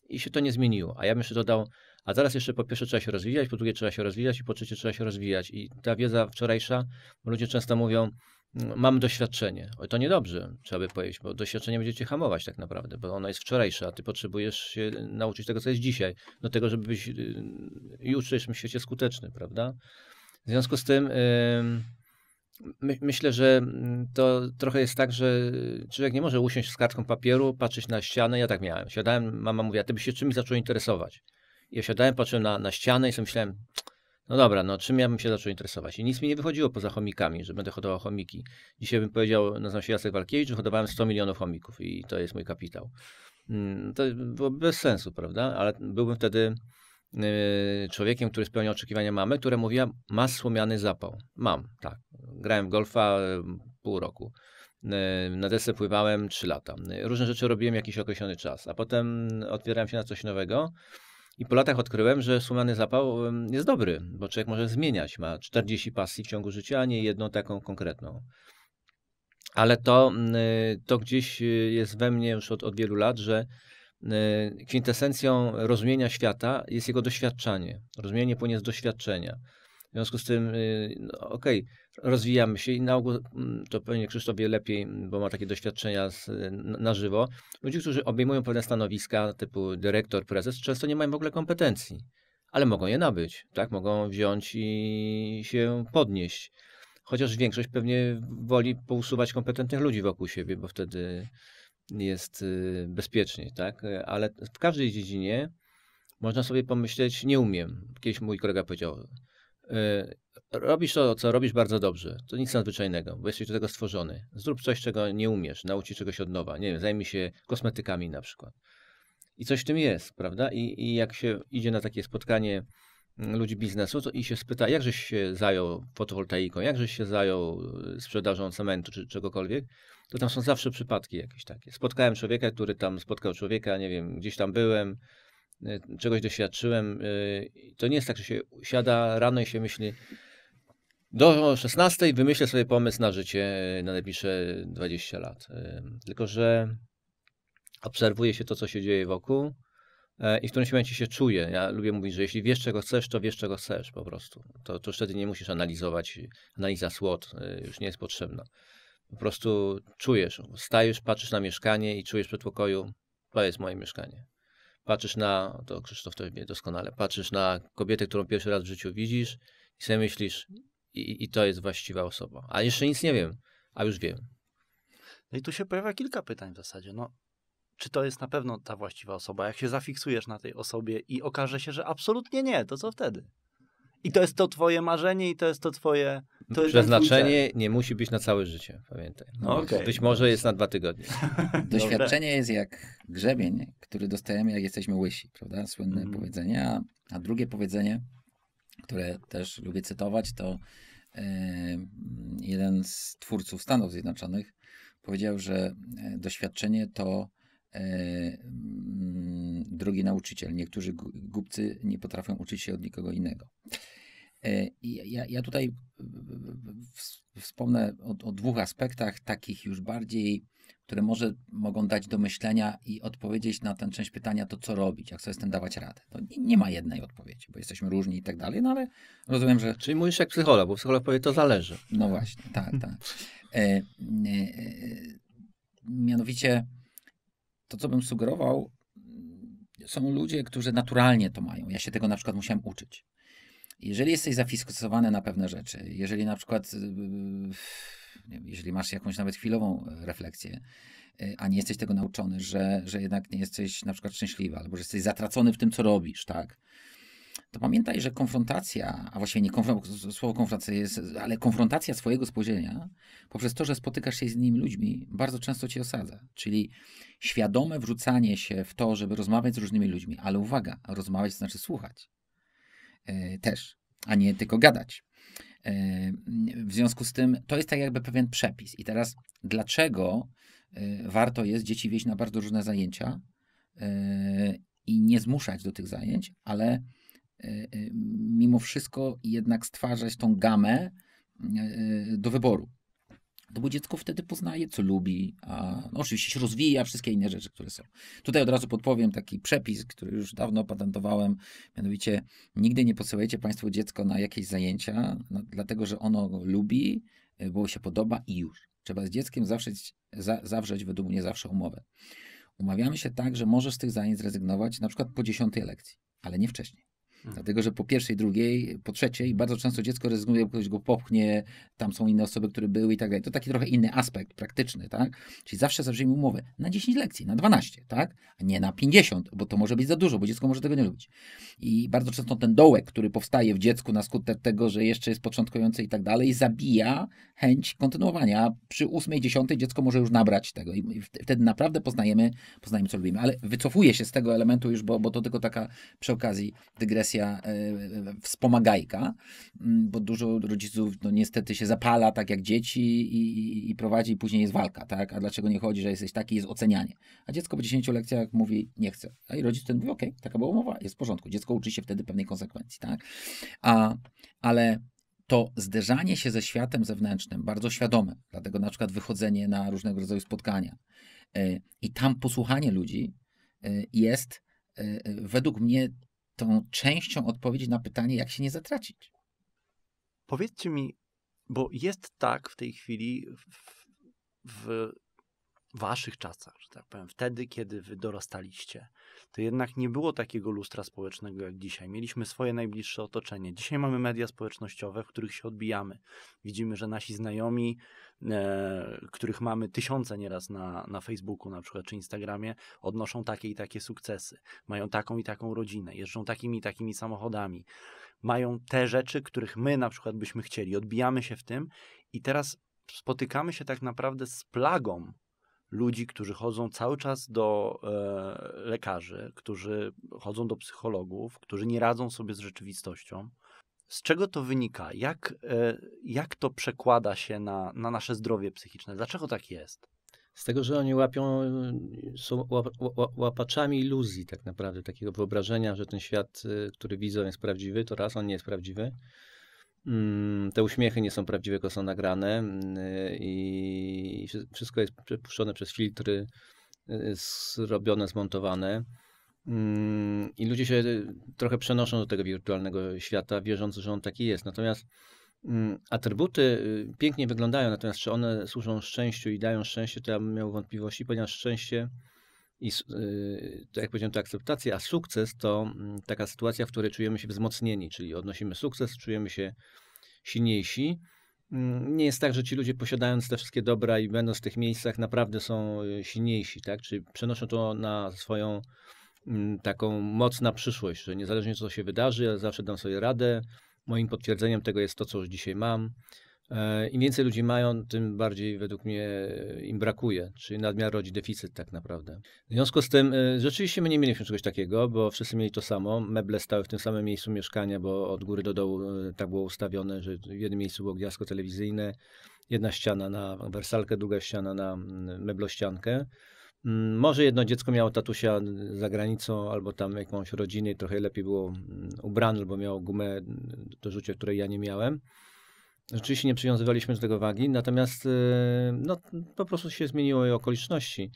I się to nie zmieniło. A ja bym jeszcze dodał, a teraz jeszcze po pierwsze trzeba się rozwijać, po drugie trzeba się rozwijać i po trzecie trzeba się rozwijać. I ta wiedza wczorajsza, ludzie często mówią, mam doświadczenie. Oj, to niedobrze, trzeba by powiedzieć, bo doświadczenie będzie cię hamować tak naprawdę, bo ono jest wczorajsze, a ty potrzebujesz się nauczyć tego, co jest dzisiaj, do tego, żeby być już w dzisiejszym świecie skuteczny, prawda? W związku z tym my, myślę, że mm, to trochę jest tak, że człowiek nie może usiąść z kartką papieru, patrzeć na ścianę. Ja tak miałem. Siadałem, mama mówiła, ty byś się czymś zaczął interesować. Ja siadałem, patrzyłem na, na ścianę i sobie myślałem, no dobra, no czym ja bym się zaczął interesować? I nic mi nie wychodziło poza chomikami, że będę hodował chomiki. Dzisiaj bym powiedział, nazywam się Jacek Walkiewicz, że hodowałem 100 milionów chomików i to jest mój kapitał. Mm, to było bez sensu, prawda? Ale byłbym wtedy y, człowiekiem, który spełnia oczekiwania mamy, która mówiła, masz słomiany zapał. Mam, tak. Grałem w golfa y, pół roku. Y, na desce pływałem 3 lata. Różne rzeczy robiłem jakiś określony czas, a potem otwierałem się na coś nowego i po latach odkryłem, że słomany zapał jest dobry, bo człowiek może zmieniać. Ma 40 pasji w ciągu życia, a nie jedną taką konkretną. Ale to, e, to gdzieś e, jest we mnie już od, od wielu lat, że e, kwintesencją rozumienia świata jest jego doświadczanie. Rozumienie płynie z doświadczenia. W związku z tym, no, okej, okay, rozwijamy się i na ogół, mm, to pewnie Krzysztof wie lepiej, mm, bo ma takie doświadczenia z, na żywo, ludzie, którzy obejmują pewne stanowiska typu dyrektor, prezes, często nie mają w ogóle kompetencji, ale mogą je nabyć, tak? Mogą wziąć i się podnieść. Chociaż większość pewnie woli pousuwać kompetentnych ludzi wokół siebie, bo wtedy jest y, bezpieczniej, tak? Ale w każdej dziedzinie można sobie pomyśleć, nie umiem. Kiedyś mój kolega powiedział, E, robisz to, co robisz bardzo dobrze. To nic nadzwyczajnego, bo jesteś do tego stworzony. Zrób coś, czego nie umiesz, naucz się czegoś od nowa. Nie wiem, zajmij się kosmetykami na przykład. I coś w tym jest, prawda? I, I, jak się idzie na takie spotkanie mm, ludzi biznesu to i się spyta, jakżeś się zajął fotowoltaiką, jakżeś się zajął e, sprzedażą cementu czy czegokolwiek, to tam są zawsze przypadki jakieś takie. Spotkałem człowieka, który tam spotkał człowieka, nie wiem, gdzieś tam byłem, Y, czegoś doświadczyłem. Y, to nie jest tak, że się siada rano i się myśli do 16 wymyślę sobie pomysł na życie y, na najbliższe 20 lat. Tylko, że obserwuje się to, co się dzieje wokół i w którymś momencie się czuje. Ja lubię mówić, że jeśli wiesz, czego chcesz, to wiesz, czego chcesz po prostu. To, to wtedy nie musisz analizować, analiza słod. już nie jest potrzebna. Po prostu czujesz, stajesz, patrzysz na mieszkanie i czujesz w przedpokoju, to jest moje mieszkanie patrzysz na, to Krzysztof to wie doskonale, patrzysz na kobietę, którą pierwszy raz w życiu widzisz i sobie myślisz, i, i to jest właściwa osoba. A jeszcze nic nie wiem, a już wiem. No i tu się pojawia kilka pytań w zasadzie. No, czy to jest na pewno ta właściwa osoba? Jak się zafiksujesz na tej osobie i okaże się, że absolutnie nie, to co wtedy? I to jest to twoje marzenie i to jest to twoje... To Przeznaczenie nie musi być na całe życie, pamiętaj. No, okay. Być może jest na dwa tygodnie. Doświadczenie jest jak grzebień, który dostajemy jak jesteśmy łysi, prawda? Słynne mm. powiedzenie. A, a drugie powiedzenie, które też lubię cytować, to e, jeden z twórców Stanów Zjednoczonych powiedział, że e, doświadczenie to E, mm, drugi nauczyciel, niektórzy głupcy nie potrafią uczyć się od nikogo innego. E, ja, ja tutaj wspomnę o, o, dwóch aspektach, takich już bardziej, które może mogą dać do myślenia i odpowiedzieć na tę część pytania, to co robić, jak sobie z tym dawać radę. To nie, nie ma jednej odpowiedzi, bo jesteśmy różni i tak dalej, no ale rozumiem, że... Czyli mówisz jak psycholog, bo psycholog powie, to zależy. No właśnie, tak, tak. E, e, e, mianowicie to, co bym sugerował, mm, są ludzie, którzy naturalnie to mają. Ja się tego na przykład musiałem uczyć. Jeżeli jesteś zafiksowany na pewne rzeczy, jeżeli na przykład, y, y, wiem, jeżeli masz jakąś nawet chwilową e, refleksję, e, a nie jesteś tego nauczony, że, że jednak nie jesteś na przykład szczęśliwy, albo że jesteś zatracony w tym, co robisz, tak? to pamiętaj, że konfrontacja, a właściwie nie konfrontacja, słowo konfrontacja jest, ale konfrontacja swojego spojrzenia, poprzez to, że spotykasz się z innymi ludźmi, bardzo często cię osadza. Czyli świadome wrzucanie się w to, żeby rozmawiać z różnymi ludźmi, ale uwaga, rozmawiać znaczy słuchać yy, też, a nie tylko gadać. E, w związku z tym to jest tak jakby pewien przepis. I teraz dlaczego e, warto jest dzieci wieść na bardzo różne zajęcia i nie zmuszać do tych zajęć, ale Y, y, mimo wszystko jednak stwarzać tą gamę y, do wyboru. To bo dziecko wtedy poznaje, co lubi, a no oczywiście się rozwija, wszystkie inne rzeczy, które są. Tutaj od razu podpowiem taki przepis, który już dawno patentowałem, mianowicie nigdy nie posyłajcie Państwo dziecko na jakieś zajęcia, no, dlatego że ono lubi, bo się podoba i już. Trzeba z dzieckiem zawrzeć, za, zawrzeć według mnie zawsze umowę. Umawiamy się tak, że możesz z tych zajęć zrezygnować na przykład po dziesiątej lekcji, ale nie wcześniej. Hmm. Dlatego, że po pierwszej, drugiej, po trzeciej bardzo często dziecko rezygnuje, bo ktoś go popchnie, tam są inne osoby, które były i tak dalej. To taki trochę inny aspekt praktyczny, tak? Czyli zawsze zawrzyjmy umowę na 10 lekcji, na 12, tak? A nie na 50, bo to może być za dużo, bo dziecko może tego nie lubić. I bardzo często ten dołek, który powstaje w dziecku na skutek tego, że jeszcze jest początkujący i tak dalej, zabija chęć kontynuowania. Przy 8, 10 dziecko może już nabrać tego i wtedy naprawdę poznajemy, poznajemy co lubimy. Ale wycofuję się z tego elementu już, bo, bo to tylko taka przy okazji dygresja presja e, e, e, wspomagajka, mm, bo dużo rodziców no, niestety się zapala, tak jak dzieci i, i, prowadzi, i później jest walka, tak? A dlaczego nie chodzi, że jesteś taki, jest ocenianie. A dziecko po 10 lekcjach mówi, nie chce, A i rodzic ten mówi, okej, okay, taka była umowa, jest w porządku. Dziecko uczy się wtedy pewnej konsekwencji, tak? A, ale to zderzanie się ze światem zewnętrznym, bardzo świadome, dlatego na przykład wychodzenie na różnego rodzaju spotkania i tam posłuchanie ludzi jest według mnie tą częścią odpowiedzi na pytanie, jak się nie zatracić. Powiedzcie mi, bo jest tak w tej chwili w, w waszych czasach, że tak powiem, wtedy, kiedy wy dorastaliście, to jednak nie było takiego lustra społecznego jak dzisiaj. Mieliśmy swoje najbliższe otoczenie. Dzisiaj mamy media społecznościowe, w których się odbijamy. Widzimy, że nasi znajomi, e, których mamy tysiące nieraz na, na Facebooku na przykład czy Instagramie, odnoszą takie i takie sukcesy. Mają taką i taką rodzinę, jeżdżą takimi i takimi samochodami. Mają te rzeczy, których my na przykład byśmy chcieli. Odbijamy się w tym i teraz spotykamy się tak naprawdę z plagą ludzi, którzy chodzą cały czas do e, lekarzy, którzy chodzą do psychologów, którzy nie radzą sobie z rzeczywistością. Z czego to wynika? Jak, e, jak to przekłada się na, na nasze zdrowie psychiczne? Dlaczego tak jest? Z tego, że oni łapią, y, są łapaczami iluzji tak naprawdę, takiego wyobrażenia, że ten świat, y, który widzą jest prawdziwy, to raz on nie jest prawdziwy. Mm, te uśmiechy nie są prawdziwe, tylko są nagrane mm, i wszystko jest przepuszczone przez filtry, y, zrobione, zmontowane. Mm, I ludzie się y, trochę przenoszą do tego wirtualnego świata, wierząc, że on taki jest. Natomiast atrybuty y, pięknie wyglądają, natomiast czy one służą szczęściu i dają szczęście, to ja bym miał wątpliwości, ponieważ szczęście i tak jak powiedziałem, to akceptacja, a sukces to mm, taka sytuacja, w której czujemy się wzmocnieni, czyli odnosimy sukces, czujemy się silniejsi. Mm, nie jest tak, że ci ludzie posiadając te wszystkie dobra i będąc w tych miejscach naprawdę są y, silniejsi, tak? Czyli przenoszą to na swoją mm, taką moc na przyszłość, że niezależnie co się wydarzy, ja zawsze dam sobie radę. Moim potwierdzeniem tego jest to, co już dzisiaj mam. E, Im więcej ludzi mają, tym bardziej według mnie e, im brakuje, czyli nadmiar rodzi deficyt tak naprawdę. W związku z tym e, rzeczywiście my nie mieliśmy czegoś takiego, bo wszyscy mieli to samo. Meble stały w tym samym miejscu mieszkania, bo od góry do dołu tak było ustawione, że w jednym miejscu było gwiazdko telewizyjne, jedna ściana na wersalkę, druga ściana na meblościankę. Mm, może jedno dziecko miało tatusia za granicą, albo tam jakąś rodzinę i trochę lepiej było mm, ubrane, albo miało gumę do rzucia, której ja nie miałem. Tak. Rzeczywiście nie przywiązywaliśmy do tego wagi, natomiast y, no, po prostu się zmieniły okoliczności.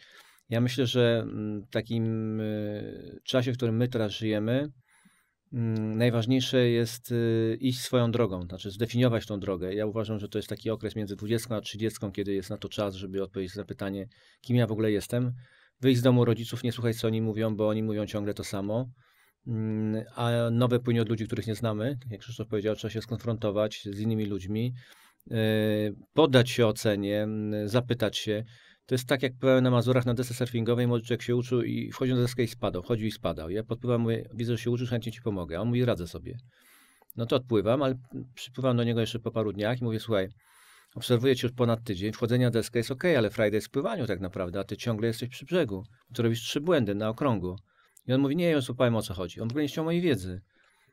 Ja myślę, że mm, w takim y, czasie, w którym my teraz żyjemy, mm, najważniejsze jest y, iść swoją drogą, znaczy zdefiniować tą drogę. Ja uważam, że to jest taki okres między 20 a 30, kiedy jest na to czas, żeby odpowiedzieć na pytanie, kim ja w ogóle jestem. Wyjść z domu rodziców, nie słuchać, co oni mówią, bo oni mówią ciągle to samo. Mm, a nowe płynie od ludzi, których nie znamy, tak jak Krzysztof powiedział, trzeba się skonfrontować z innymi ludźmi, e, poddać się ocenie, mm, zapytać się. To jest tak, jak pływałem na Mazurach na desce surfingowej, młody człowiek się uczył i wchodził na deskę i spadał, chodził i spadał. Ja podpływam, mówię, widzę, że się uczysz, chętnie ci pomogę. A on mówi, radzę sobie. No to odpływam, ale przypływam do niego jeszcze po paru dniach i mówię, słuchaj, obserwuję cię już ponad tydzień, wchodzenie na deskę jest ok, ale Friday jest w pływaniu tak naprawdę, a ty ciągle jesteś przy brzegu, to robisz trzy błędy na okrągu. I on mówi, nie, ja już powiem o co chodzi. On w ogóle nie chciał mojej wiedzy.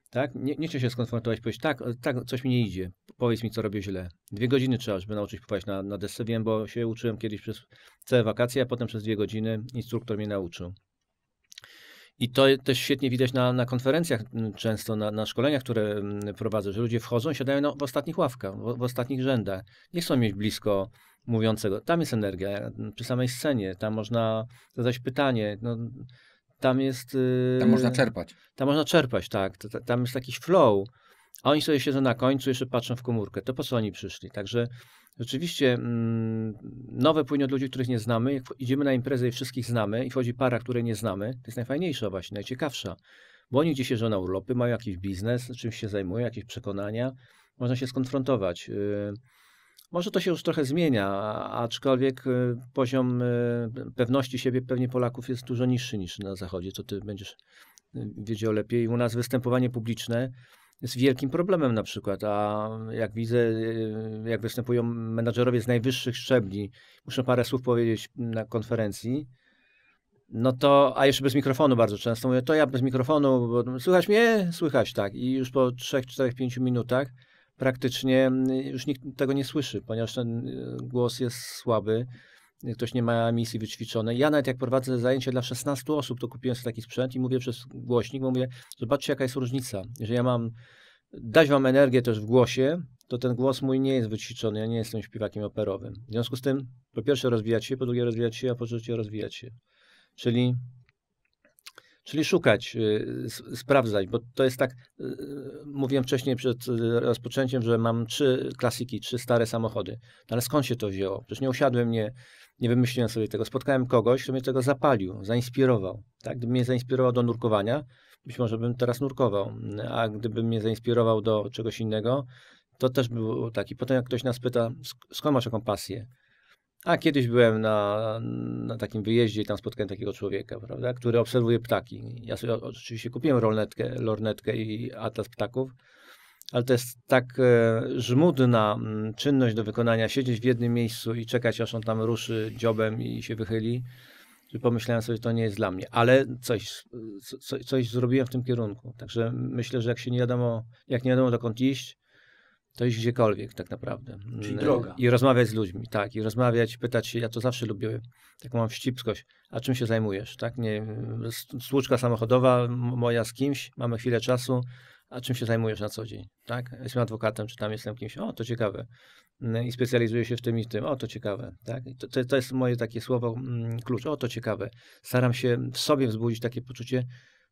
Tak? Nie, nie chciał się skonfrontować, powiedzieć, tak, e, tak, coś mi nie idzie, powiedz mi, co robię źle. Dwie godziny trzeba, żeby nauczyć pływać na, na desce, wiem, bo się uczyłem kiedyś przez całe wakacje, a potem przez dwie godziny instruktor mnie nauczył. I to też świetnie widać na, na konferencjach, często na, na, szkoleniach, które prowadzę, że ludzie wchodzą, siadają na, no, w ostatnich ławkach, w, w, ostatnich rzędach. Nie chcą mieć blisko mówiącego. Tam jest energia, przy samej scenie, tam można zadać pytanie. No, tam jest... Y, tam można czerpać. Tam można czerpać, tak. Tam jest jakiś flow. A oni sobie siedzą na końcu, jeszcze patrzą w komórkę. To po co oni przyszli? Także rzeczywiście mm, nowe płynie od ludzi, których nie znamy. Jak idziemy na imprezę i wszystkich znamy i wchodzi para, której nie znamy, to jest najfajniejsza właśnie, najciekawsza. Bo oni gdzieś jeżdżą na urlopy, mają jakiś biznes, czymś się zajmują, jakieś przekonania. Można się skonfrontować. Yy, może to się już trochę zmienia, aczkolwiek y, poziom y, pewności siebie pewnie Polaków jest dużo niższy niż na Zachodzie, co ty będziesz y, wiedział lepiej. U nas występowanie publiczne jest wielkim problemem na przykład, a jak widzę, jak występują menadżerowie z najwyższych szczebli, muszę parę słów powiedzieć na konferencji, no to, a jeszcze bez mikrofonu bardzo często mówię, to ja bez mikrofonu, bo słychać mnie? Słychać, tak. I już po 3, 4, 5 minutach praktycznie mm, już nikt tego nie słyszy, ponieważ ten y, głos jest słaby. Y, ktoś nie ma misji wyćwiczonej. Ja nawet jak prowadzę zajęcie dla 16 osób, to kupiłem sobie taki sprzęt i mówię przez głośnik, mówię, zobaczcie jaka jest różnica. Jeżeli ja mam dać wam energię też w głosie, to ten głos mój nie jest wyćwiczony, ja nie jestem śpiewakiem operowym. W związku z tym, po pierwsze rozwijać się, po drugie rozwijać się, a po trzecie rozwijać się. Czyli Czyli szukać, y, sprawdzać, bo to jest tak, y, y, mówiłem wcześniej przed rozpoczęciem, że mam trzy klasiki, trzy stare samochody. No ale skąd się to wzięło? Przecież nie usiadłem, nie, nie wymyśliłem sobie tego. Spotkałem kogoś, kto mnie tego zapalił, zainspirował. Tak? Gdyby mnie zainspirował do nurkowania, być może bym teraz nurkował, a gdyby mnie zainspirował do czegoś innego, to też był taki. Potem jak ktoś nas pyta, skąd masz taką pasję? A kiedyś byłem na, na takim wyjeździe i tam spotkałem takiego człowieka, prawda, który obserwuje ptaki. Ja sobie oczywiście kupiłem rolnetkę, lornetkę i atlas ptaków, ale to jest tak e, żmudna m, czynność do wykonania, siedzieć w jednym miejscu i czekać, aż on tam ruszy dziobem i się wychyli, że pomyślałem sobie, że to nie jest dla mnie. Ale coś, e, co, coś zrobiłem w tym kierunku. Także myślę, że jak się nie wiadomo, jak nie wiadomo dokąd iść, to iść gdziekolwiek tak naprawdę. Czyli droga. I rozmawiać z ludźmi, tak. I rozmawiać, pytać się, ja to zawsze lubię, taką mam wścibskość, a czym się zajmujesz, tak? Nie, słuczka samochodowa moja z kimś, mamy chwilę czasu, a czym się zajmujesz na co dzień, tak? Jestem adwokatem, czy tam jestem kimś, o, to ciekawe. Mm, I specjalizuję się w tym i tym, o, to ciekawe, tak? to, to, jest moje takie słowo, mm, klucz, o, to ciekawe. Staram się w sobie wzbudzić takie poczucie,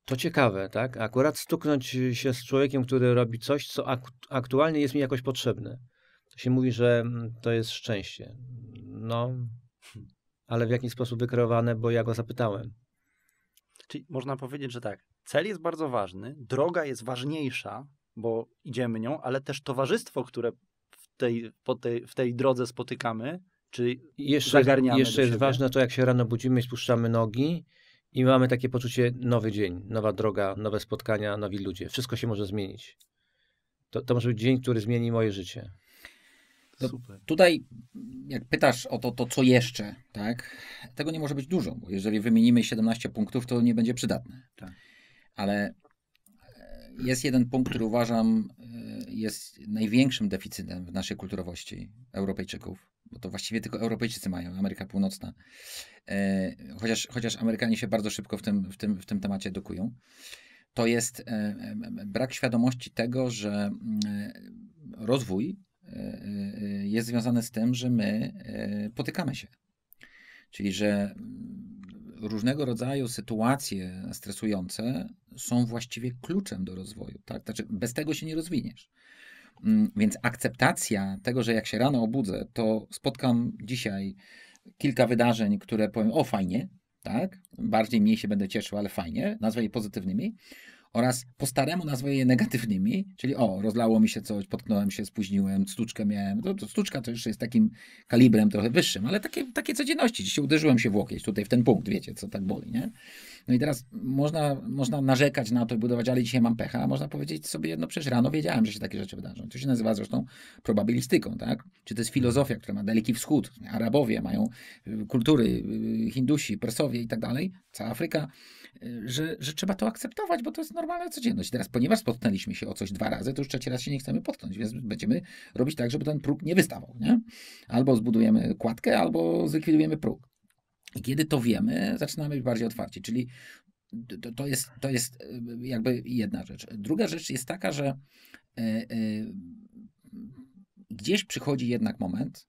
to ciekawe, tak? Akurat stuknąć się z człowiekiem, który robi coś, co aktualnie jest mi jakoś potrzebne. To się mówi, że mm, to jest szczęście. No, ale w jakiś sposób wykreowane, bo ja go zapytałem. Czyli można powiedzieć, że tak, cel jest bardzo ważny, droga jest ważniejsza, bo idziemy nią, ale też towarzystwo, które w tej, po tej, w tej drodze spotykamy, czy jeszcze, zagarniamy. Jeszcze jest ważne to, jak się rano budzimy i spuszczamy nogi, i mamy takie poczucie nowy dzień, nowa droga, nowe spotkania, nowi ludzie. Wszystko się może zmienić. To, to może być dzień, który zmieni moje życie. No, tutaj, jak pytasz o to, to co jeszcze, tak? Tego nie może być dużo, bo jeżeli wymienimy 17 punktów, to nie będzie przydatne. Tak. Ale e, jest jeden punkt, który uważam e, jest największym deficytem w naszej kulturowości Europejczyków bo to właściwie tylko Europejczycy mają, Ameryka Północna. E, chociaż, chociaż Amerykanie się bardzo szybko w tym, w tym, w tym temacie edukują. To jest e, e, brak świadomości tego, że mm, rozwój e, e, jest związany z tym, że my potykamy się. Czyli, że mm, różnego rodzaju sytuacje stresujące są właściwie kluczem do rozwoju. Tak? Znaczy, bez tego się nie rozwiniesz. Mm, więc akceptacja tego, że jak się rano obudzę, to spotkam dzisiaj kilka wydarzeń, które powiem, o fajnie, tak? Bardziej mniej się będę cieszył, ale fajnie, nazwę je pozytywnymi. Oraz po staremu nazwę je negatywnymi, czyli o, rozlało mi się coś, potknąłem się, spóźniłem, stuczkę miałem. To, to stuczka to już jest takim kalibrem trochę wyższym, ale takie, takie codzienności. Dzisiaj uderzyłem się w łokieć, tutaj w ten punkt, wiecie, co tak boli, nie? No i teraz można, można narzekać na to i budować, ale dzisiaj mam pecha, a można powiedzieć sobie, no przecież rano wiedziałem, że się takie rzeczy wydarzą. To się nazywa zresztą probabilistyką, tak? Czy to jest filozofia, która ma Daleki Wschód, Arabowie mają y, kultury, y, Hindusi, Persowie i tak dalej, cała Afryka, y, że, że trzeba to akceptować, bo to jest normalna codzienność. I teraz, ponieważ spotkaliśmy się o coś dwa razy, to już trzeci raz się nie chcemy potknąć, więc będziemy robić tak, żeby ten próg nie wystawał, nie? Albo zbudujemy kładkę, albo zlikwidujemy próg. I kiedy to wiemy, zaczynamy być bardziej otwarci. Czyli to, to, jest, to jest y, jakby jedna rzecz. Druga rzecz jest taka, że y, y, gdzieś przychodzi jednak moment,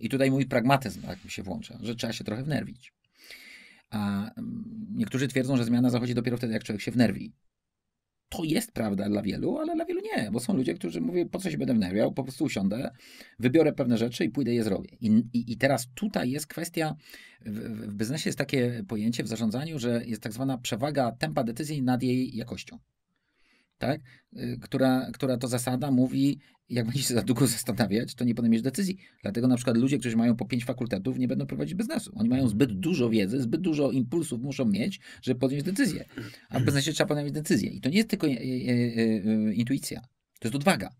i tutaj mój pragmatyzm tak mi się włącza, że trzeba się trochę wnerwić. A mm, niektórzy twierdzą, że zmiana zachodzi dopiero wtedy, jak człowiek się wnerwi to jest prawda dla wielu, ale dla wielu nie, bo są ludzie, którzy mówią, po co się będę wnerwiał, po prostu usiądę, wybiorę pewne rzeczy i pójdę je zrobię. I, i, i teraz tutaj jest kwestia, w, w, biznesie jest takie pojęcie w zarządzaniu, że jest tak zwana przewaga tempa decyzji nad jej jakością. Tak? Y, która, która to zasada mówi, jak będzie się za długo zastanawiać, to nie mieć decyzji. Dlatego na przykład ludzie, którzy mają po pięć fakultetów, nie będą prowadzić biznesu. Oni mają zbyt dużo wiedzy, zbyt dużo impulsów muszą mieć, żeby podjąć decyzję. A w biznesie trzeba podjąć decyzję. I to nie jest tylko e, e, e, e, intuicja. To jest odwaga.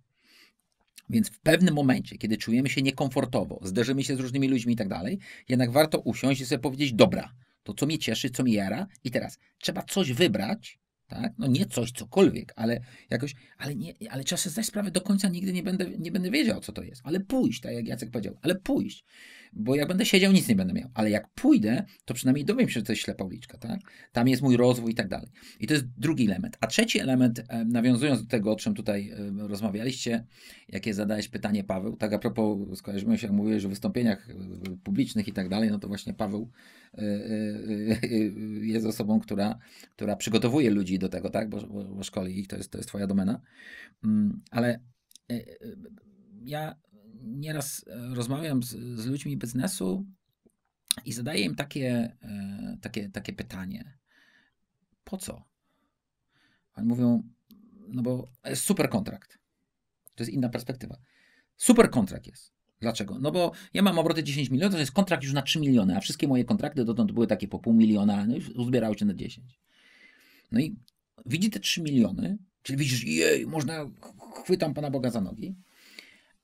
Więc w pewnym momencie, kiedy czujemy się niekomfortowo, zderzymy się z różnymi ludźmi i tak dalej, jednak warto usiąść i sobie powiedzieć, dobra, to co mnie cieszy, co mi jara i teraz trzeba coś wybrać, tak? No nie coś, cokolwiek, ale jakoś, ale, nie, ale trzeba sobie zdać sprawę, do końca nigdy nie będę, nie będę wiedział, co to jest, ale pójść, tak jak Jacek powiedział, ale pójść bo jak będę siedział, nic nie będę miał, ale jak pójdę, to przynajmniej dowiem się, że to jest ślepa uliczka, tak? Tam jest mój rozwój i tak dalej. I to jest drugi element. A trzeci element, e, nawiązując do tego, o czym tutaj e, rozmawialiście, jakie zadałeś pytanie Paweł, tak a propos, skojarzyłem się, jak mówiłeś o wystąpieniach e, publicznych i tak dalej, no to właśnie Paweł jest osobą, która, która przygotowuje ludzi do tego, tak? Bo, bo, bo szkoli ich, to jest, to jest twoja domena. Mm, ale ja nieraz e, rozmawiam z, z ludźmi biznesu i zadaję im takie, e, takie, takie pytanie. Po co? Oni mówią, no bo jest super kontrakt. To jest inna perspektywa. Super kontrakt jest. Dlaczego? No bo ja mam obroty 10 milionów, to jest kontrakt już na 3 miliony, a wszystkie moje kontrakty dotąd były takie po pół miliona, no już uzbierały się na 10. No i widzi te 3 miliony, czyli widzisz, jej, można, chwytam Pana Boga za nogi,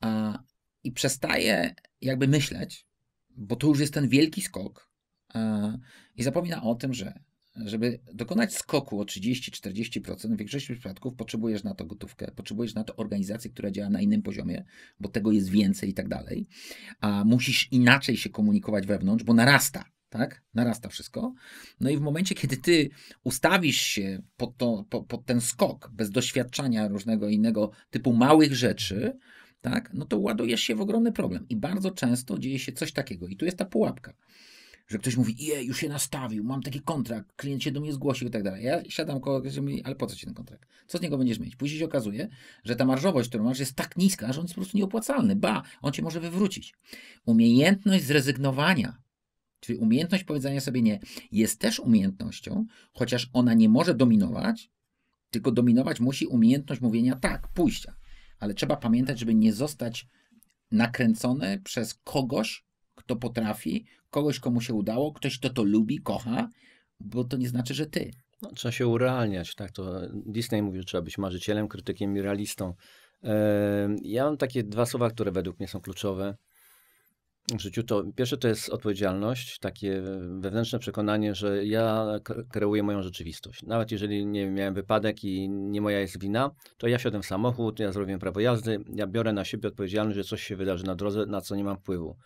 a, i przestaje jakby myśleć, bo to już jest ten wielki skok e, i zapomina o tym, że żeby dokonać skoku o 30-40%, w większości przypadków potrzebujesz na to gotówkę, potrzebujesz na to organizację, która działa na innym poziomie, bo tego jest więcej i tak dalej. A musisz inaczej się komunikować wewnątrz, bo narasta, tak? Narasta wszystko. No i w momencie, kiedy ty ustawisz się pod, to, pod ten skok bez doświadczenia różnego innego typu małych rzeczy, tak, no to ładujesz się w ogromny problem. I bardzo często dzieje się coś takiego. I tu jest ta pułapka, że ktoś mówi, je, już się nastawił, mam taki kontrakt, klient się do mnie zgłosił i tak dalej. Ja siadam koło kogoś i mówię, ale po co ci ten kontrakt? Co z niego będziesz mieć? Później się okazuje, że ta marżowość, którą masz, jest tak niska, że on jest po prostu nieopłacalny. Ba, on cię może wywrócić. Umiejętność zrezygnowania Czyli umiejętność powiedzenia sobie nie jest też umiejętnością, chociaż ona nie może dominować, tylko dominować musi umiejętność mówienia tak, pójścia ale trzeba pamiętać, żeby nie zostać nakręcony przez kogoś, kto potrafi, kogoś, komu się udało, ktoś, kto to lubi, kocha, bo to nie znaczy, że ty. No, trzeba się urealniać, tak? To Disney mówi, że trzeba być marzycielem, krytykiem i realistą. Ja mam takie dwa słowa, które według mnie są kluczowe w życiu, to pierwsze to jest odpowiedzialność, takie wewnętrzne przekonanie, że ja kreuję moją rzeczywistość. Nawet jeżeli nie miałem wypadek i nie moja jest wina, to ja siadłem w samochód, ja zrobiłem prawo jazdy, ja biorę na siebie odpowiedzialność, że coś się wydarzy na drodze, na co nie mam wpływu.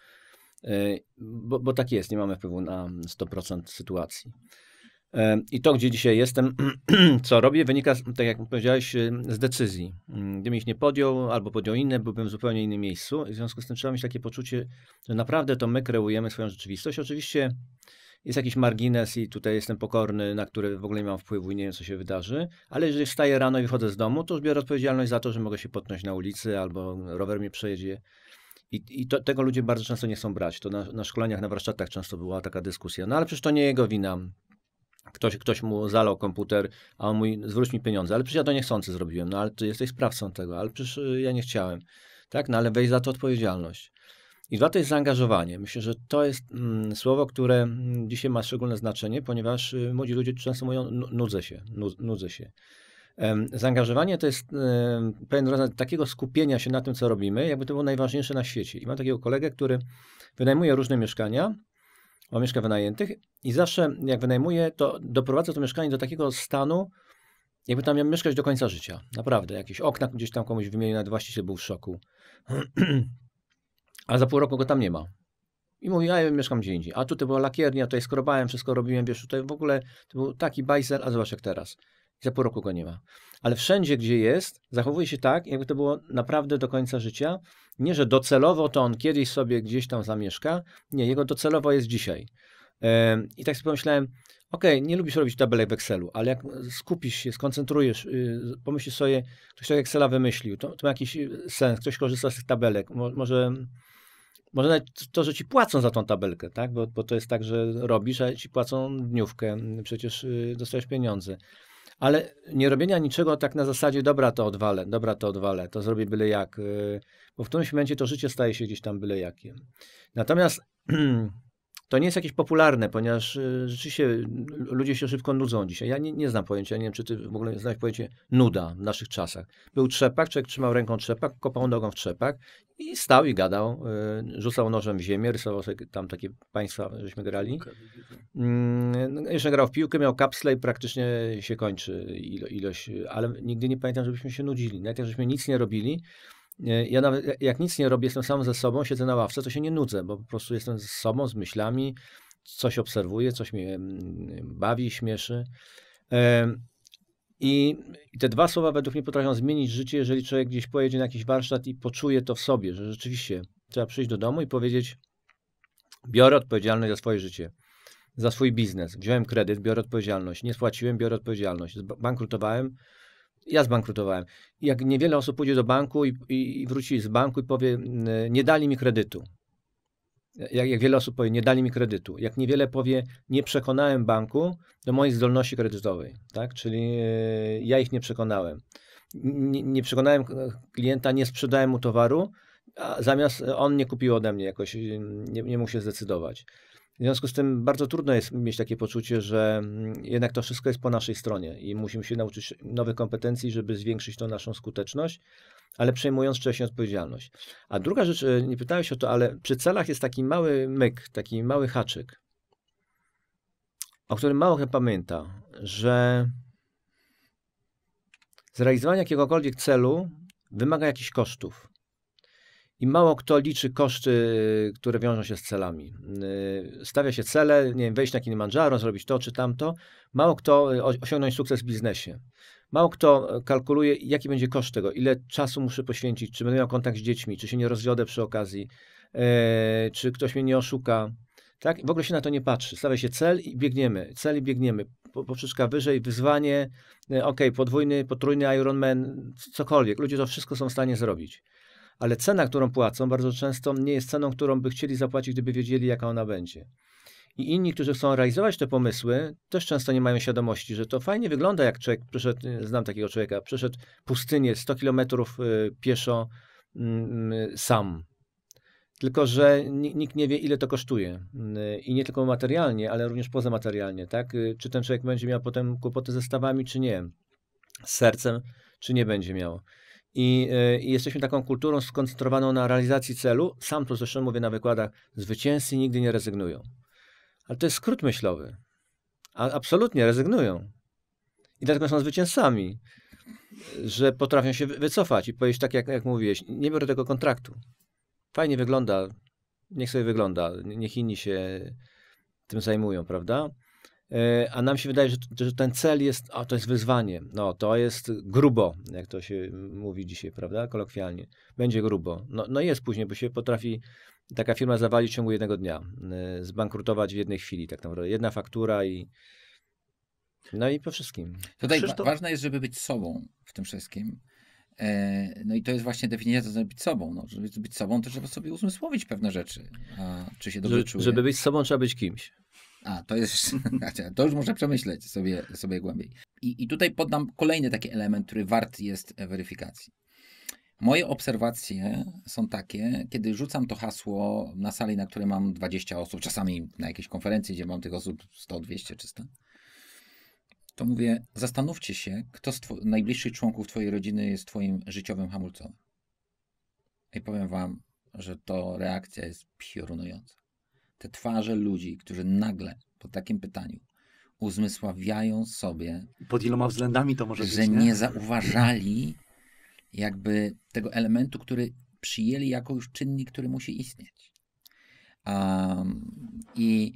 E, bo, bo tak jest, nie mamy wpływu na 100% sytuacji. E, I to, gdzie dzisiaj jestem, co robię, wynika, tak jak powiedziałeś, y, z decyzji. Mm, gdybym ich nie podjął, albo podjął inne, byłbym w zupełnie innym miejscu. W związku z tym trzeba mieć takie poczucie, że naprawdę to my kreujemy swoją rzeczywistość. Oczywiście jest jakiś margines i tutaj jestem pokorny, na który w ogóle nie mam wpływu i nie wiem, co się wydarzy, ale jeżeli wstaję rano i wychodzę z domu, to już biorę odpowiedzialność za to, że mogę się potknąć na ulicy albo rower mnie przejedzie. I, i to, tego ludzie bardzo często nie chcą brać. To na, na szkoleniach, na warsztatach często była taka dyskusja. No ale przecież to nie jego wina. Ktoś, ktoś mu zalał komputer, a on mówi, zwróć mi pieniądze, ale przecież ja to niechcący zrobiłem, no ale ty jesteś sprawcą tego, ale przecież y, ja nie chciałem. Tak, no ale weź za to odpowiedzialność. I dwa to jest zaangażowanie. Myślę, że to jest mm, słowo, które mm, dzisiaj ma szczególne znaczenie, ponieważ y, młodzi ludzie często mówią, nudzę się, nudzę się. Ym, zaangażowanie to jest pewien rodzaj takiego skupienia się na tym, co robimy, jakby to było najważniejsze na świecie. I mam takiego kolegę, który wynajmuje różne mieszkania o mieszka wynajętych i zawsze jak wynajmuję, to doprowadzę to mieszkanie do takiego stanu, jakby tam miał mieszkać do końca życia. Naprawdę, jakieś okna gdzieś tam komuś wymienił, nawet właściciel był w szoku. A za pół roku go tam nie ma. I mówi, a ja mieszkam gdzie indziej. A tutaj była lakiernia, tutaj skrobałem, wszystko robiłem, wiesz, tutaj w ogóle to był taki bajzer, a zobacz jak teraz i za pół roku go nie ma. Ale wszędzie, gdzie jest, zachowuje się tak, jakby to było naprawdę do końca życia. Nie, że docelowo to on kiedyś sobie gdzieś tam zamieszka. Nie, jego docelowo jest dzisiaj. Yy, I tak sobie pomyślałem, OK, nie lubisz robić tabelek w Excelu, ale jak skupisz się, skoncentrujesz, yy, pomyślisz sobie, ktoś tak Excela wymyślił, to, to, ma jakiś y, sens, ktoś korzysta z tych tabelek, Mo, może, może nawet to, że ci płacą za tą tabelkę, tak? bo, bo to jest tak, że robisz, a ci płacą dniówkę, przecież yy, dostajesz pieniądze ale nie robienia niczego tak na zasadzie, dobra, to odwalę, dobra, to odwalę, to zrobię byle jak, y, bo w którymś momencie to życie staje się gdzieś tam byle jakiem. Natomiast to nie jest jakieś popularne, ponieważ y, rzeczywiście ludzie się szybko nudzą dzisiaj. Ja nie, nie znam pojęcia, nie wiem, czy ty w ogóle znasz pojęcie nuda w naszych czasach. Był trzepak, człowiek trzymał ręką trzepak, kopał nogą w trzepak i stał i gadał, y, rzucał nożem w ziemię, rysował sobie tam takie państwa, żeśmy grali. Mm, no, jeszcze grał w piłkę, miał kapsle i praktycznie się kończy ilość, ale nigdy nie pamiętam, żebyśmy się nudzili. Nawet jak żeśmy nic nie robili, ja nawet jak nic nie robię, jestem sam ze sobą, siedzę na ławce, to się nie nudzę, bo po prostu jestem ze sobą, z myślami, coś obserwuję, coś mnie mm, bawi, śmieszy. I te dwa słowa według mnie potrafią zmienić życie, jeżeli człowiek gdzieś pojedzie na jakiś warsztat i poczuje to w sobie, że rzeczywiście trzeba przyjść do domu i powiedzieć: Biorę odpowiedzialność za swoje życie, za swój biznes. Wziąłem kredyt, biorę odpowiedzialność. Nie spłaciłem, biorę odpowiedzialność. Bankrutowałem, ja zbankrutowałem. Jak niewiele osób pójdzie do banku i, i, i wróci z banku i powie, nie dali mi kredytu. Jak, jak wiele osób powie, nie dali mi kredytu. Jak niewiele powie, nie przekonałem banku do mojej zdolności kredytowej, tak? Czyli e, ja ich nie przekonałem. Nie, nie przekonałem e, klienta, nie sprzedałem mu towaru, a zamiast e, on nie kupił ode mnie jakoś, nie, nie mógł się zdecydować. W związku z tym bardzo trudno jest mieć takie poczucie, że mm, jednak to wszystko jest po naszej stronie i musimy się nauczyć nowych kompetencji, żeby zwiększyć tą naszą skuteczność, ale przejmując wcześniej odpowiedzialność. A druga rzecz, e, nie pytałeś o to, ale przy celach jest taki mały myk, taki mały haczyk, o którym mało chyba pamięta, że zrealizowanie jakiegokolwiek celu wymaga jakichś kosztów i mało kto liczy koszty, które wiążą się z celami. Y, stawia się cele, nie wiem, wejść na Kilimandżaro, zrobić to czy tamto. Mało kto y, osiągnąć sukces w biznesie. Mało kto y, kalkuluje, jaki będzie koszt tego, ile czasu muszę poświęcić, czy będę miał kontakt z dziećmi, czy się nie rozwiodę przy okazji, czy ktoś mnie nie oszuka. Tak? W ogóle się na to nie patrzy. Stawia się cel i biegniemy. Cel i biegniemy. Poprzeczka wyżej, wyzwanie, ok, podwójny, potrójny Ironman, cokolwiek. Ludzie to wszystko są w stanie zrobić ale cena, którą płacą, bardzo często nie jest ceną, którą by chcieli zapłacić, gdyby wiedzieli, jaka ona będzie. I inni, którzy chcą realizować te pomysły, też często nie mają świadomości, że to fajnie wygląda, jak człowiek przeszedł, znam takiego człowieka, przeszedł pustynię 100 kilometrów y, pieszo mm, mm, sam. Tylko, że nikt nie wie, ile to kosztuje. Mm, I nie tylko materialnie, ale również poza materialnie, tak? Y, czy ten człowiek będzie miał potem kłopoty ze stawami, czy nie. Z sercem, czy nie będzie miał. I, e, I, jesteśmy taką kulturą skoncentrowaną na realizacji celu. Sam to zresztą mówię na wykładach, zwycięzcy nigdy nie rezygnują. Ale to jest skrót myślowy. A, absolutnie rezygnują. I dlatego są zwycięzcami, że potrafią się wycofać i powiedzieć tak, jak, jak mówiłeś, nie biorę tego kontraktu. Fajnie wygląda, niech sobie wygląda, niech inni się tym zajmują, prawda? E, a nam się wydaje, że, że ten cel jest, a to jest wyzwanie, no to jest grubo, jak to się mówi dzisiaj, prawda, kolokwialnie. Będzie grubo. No, no jest później, bo się potrafi taka firma zawalić w ciągu jednego dnia, e, zbankrutować w jednej chwili, tak naprawdę. Jedna faktura i, no i po wszystkim. Tutaj Krzysztof... ważne jest, żeby być sobą w tym wszystkim. E, no i to jest właśnie definicja, co to być sobą. No, żeby być sobą, to trzeba sobie uzmysłowić pewne rzeczy. A, czy się dobrze że, czuje. Żeby być sobą, trzeba być kimś. A, to jest, to już muszę przemyśleć sobie, sobie głębiej. I, I tutaj poddam kolejny taki element, który wart jest e, weryfikacji. Moje obserwacje są takie, kiedy rzucam to hasło na sali, na której mam 20 osób, czasami na jakiejś konferencji, gdzie mam tych osób 100, 200 czy 100, to mówię, zastanówcie się, kto z najbliższych członków Twojej rodziny jest Twoim życiowym hamulcowym. I powiem Wam, że to reakcja jest piorunująca te twarze ludzi, którzy nagle po takim pytaniu uzmysławiają sobie. Pod iloma względami to może Że być, nie? nie zauważali jakby tego elementu, który przyjęli jako już czynnik, który musi istnieć. Um, i,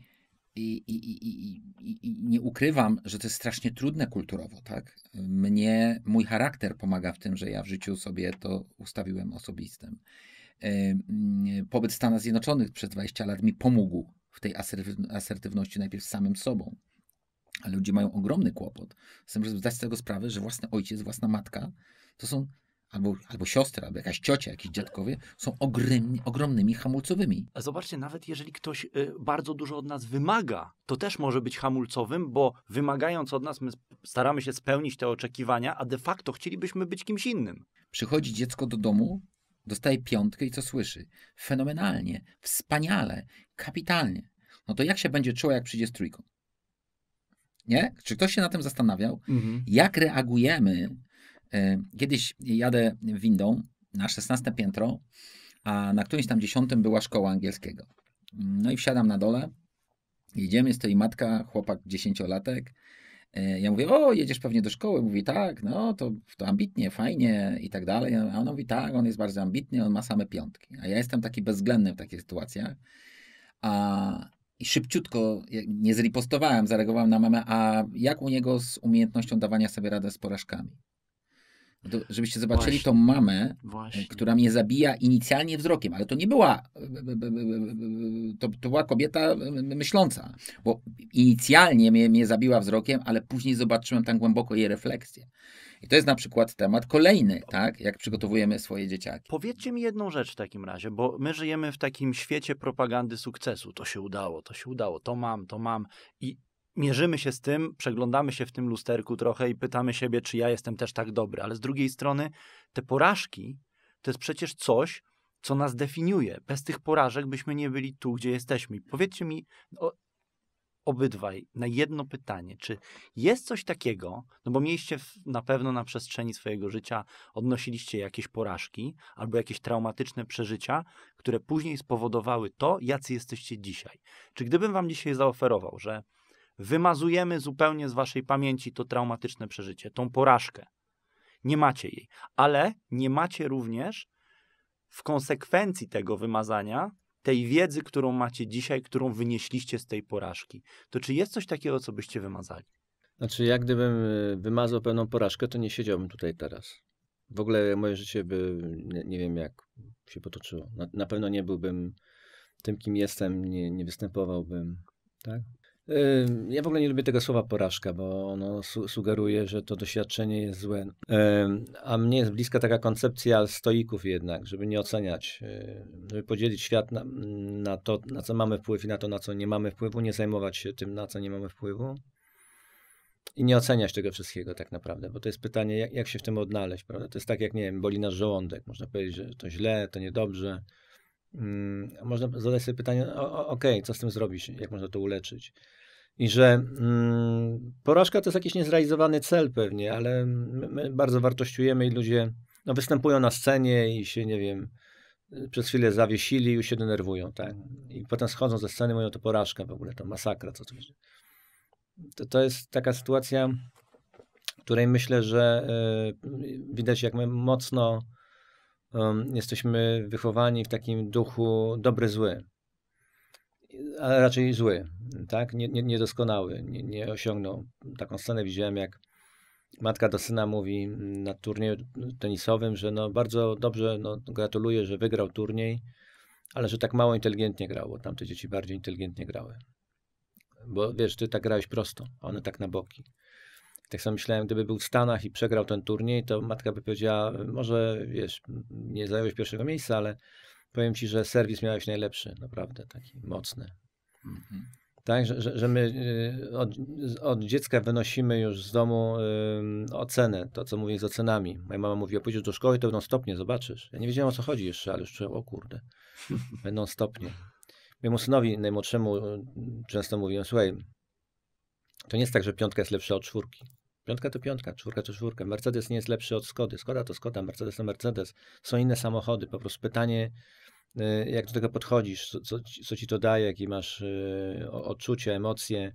i, i, I nie ukrywam, że to jest strasznie trudne kulturowo, tak? Mnie, mój charakter pomaga w tym, że ja w życiu sobie to ustawiłem osobistym pobyt w Stanach Zjednoczonych przez 20 lat mi pomógł w tej asertywności najpierw samym sobą. Ale ludzie mają ogromny kłopot z tym, żeby zdać sobie sprawę, że własny ojciec, własna matka to są albo, albo siostra, albo jakaś ciocia, jakiś dziadkowie, są ogromni, ogromnymi hamulcowymi. Zobaczcie, nawet jeżeli ktoś y, bardzo dużo od nas wymaga, to też może być hamulcowym, bo wymagając od nas, my staramy się spełnić te oczekiwania, a de facto chcielibyśmy być kimś innym. Przychodzi dziecko do domu Dostaje piątkę i co słyszy? Fenomenalnie, wspaniale, kapitalnie. No to jak się będzie czuła, jak przyjdzie z trójką? Nie? Czy ktoś się na tym zastanawiał? Mhm. Jak reagujemy? E, kiedyś jadę windą na 16 piętro, a na którymś tam dziesiątym była szkoła angielskiego. No i wsiadam na dole, jedziemy, stoi matka, chłopak dziesięciolatek, E, ja mówię, o, jedziesz pewnie do szkoły. Mówi, tak, no to, to ambitnie, fajnie i tak dalej. A on mówi, tak, on jest bardzo ambitny, on ma same piątki. A ja jestem taki bezwzględny w takich sytuacjach. A i szybciutko, nie zripostowałem, zareagowałem na mamę, a jak u niego z umiejętnością dawania sobie radę z porażkami? To, żebyście zobaczyli Właśnie. tą mamę, e, Właśnie. która mnie zabija inicjalnie wzrokiem, ale to nie była, e, e, to, to była kobieta myśląca, bo inicjalnie mnie, mnie zabiła wzrokiem, ale później zobaczyłem tam głęboko jej refleksję. I to jest na przykład temat kolejny, tak? Jak przygotowujemy swoje dzieciaki. Powiedzcie mi jedną rzecz w takim razie, bo my żyjemy w takim świecie propagandy sukcesu. To się udało, to się udało, to mam, to mam. I mierzymy się z tym, przeglądamy się w tym lusterku trochę i pytamy siebie, czy ja jestem też tak dobry. Ale z drugiej strony, te porażki to jest przecież coś, co nas definiuje. Bez tych porażek byśmy nie byli tu, gdzie jesteśmy. Powiedzcie mi o, obydwaj na jedno pytanie. Czy jest coś takiego, no bo mieliście na pewno na przestrzeni swojego życia, odnosiliście jakieś porażki albo jakieś traumatyczne przeżycia, które później spowodowały to, jacy jesteście dzisiaj. Czy gdybym wam dzisiaj zaoferował, że Wymazujemy zupełnie z waszej pamięci to traumatyczne przeżycie, tą porażkę. Nie macie jej, ale nie macie również w konsekwencji tego wymazania tej wiedzy, którą macie dzisiaj, którą wynieśliście z tej porażki. To czy jest coś takiego, co byście wymazali? Znaczy, jak gdybym y, wymazał pewną porażkę, to nie siedziałbym tutaj teraz. W ogóle moje życie by, nie, nie wiem jak się potoczyło. Na, na, pewno nie byłbym tym, kim jestem, nie, nie występowałbym, tak? Ja w ogóle nie lubię tego słowa porażka, bo ono su sugeruje, że to doświadczenie jest złe. A mnie jest bliska taka koncepcja stoików jednak, żeby nie oceniać, żeby podzielić świat na, na to, na co mamy wpływ i na to, na co nie mamy wpływu, nie zajmować się tym, na co nie mamy wpływu i nie oceniać tego wszystkiego tak naprawdę, bo to jest pytanie, jak, jak się w tym odnaleźć, prawda? To jest tak jak, nie wiem, boli nas żołądek. Można powiedzieć, że to źle, to niedobrze, Mm, można zadać sobie pytanie, okej, okay, co z tym zrobić, jak można to uleczyć. I że mm, porażka to jest jakiś niezrealizowany cel pewnie, ale my, my bardzo wartościujemy i ludzie no, występują na scenie i się, nie wiem, przez chwilę zawiesili i już się denerwują, tak? I potem schodzą ze sceny, mówią, to porażka w ogóle, to masakra, co to będzie. To, to jest taka sytuacja, której myślę, że y, widać, jak my mocno um, jesteśmy wychowani w takim duchu dobry, zły, ale raczej zły, tak? Nie, nie, niedoskonały, nie, nie osiągnął. Taką scenę widziałem, jak matka do syna mówi na turnieju tenisowym, że no bardzo dobrze, no gratuluję, że wygrał turniej, ale że tak mało inteligentnie grał, bo tamte dzieci bardziej inteligentnie grały. Bo wiesz, ty tak grałeś prosto, a one tak na boki. Tak samo myślałem, gdyby był w Stanach i przegrał ten turniej, to matka by powiedziała, może wiesz, nie zająłeś pierwszego miejsca, ale powiem ci, że serwis miałeś najlepszy, naprawdę taki mocny. Mhm. Tak, że, że, my y, od, od, dziecka wynosimy już z domu y, ocenę, to co mówię z ocenami. Moja mama mówiła, pójdziesz do szkoły, to będą stopnie, zobaczysz. Ja nie wiedziałem o co chodzi jeszcze, ale już czułem, o kurde, będą stopnie. Mojemu synowi najmłodszemu y, często mówiłem, słuchaj, to nie jest tak, że piątka jest lepsza od czwórki. Piątka to piątka, czwórka to czwórka. Mercedes nie jest lepszy od Skody. Skoda to Skoda, Mercedes to Mercedes. Są inne samochody. Po prostu pytanie, y, jak do tego podchodzisz, co, co, co ci to daje, jakie masz y, odczucia, emocje.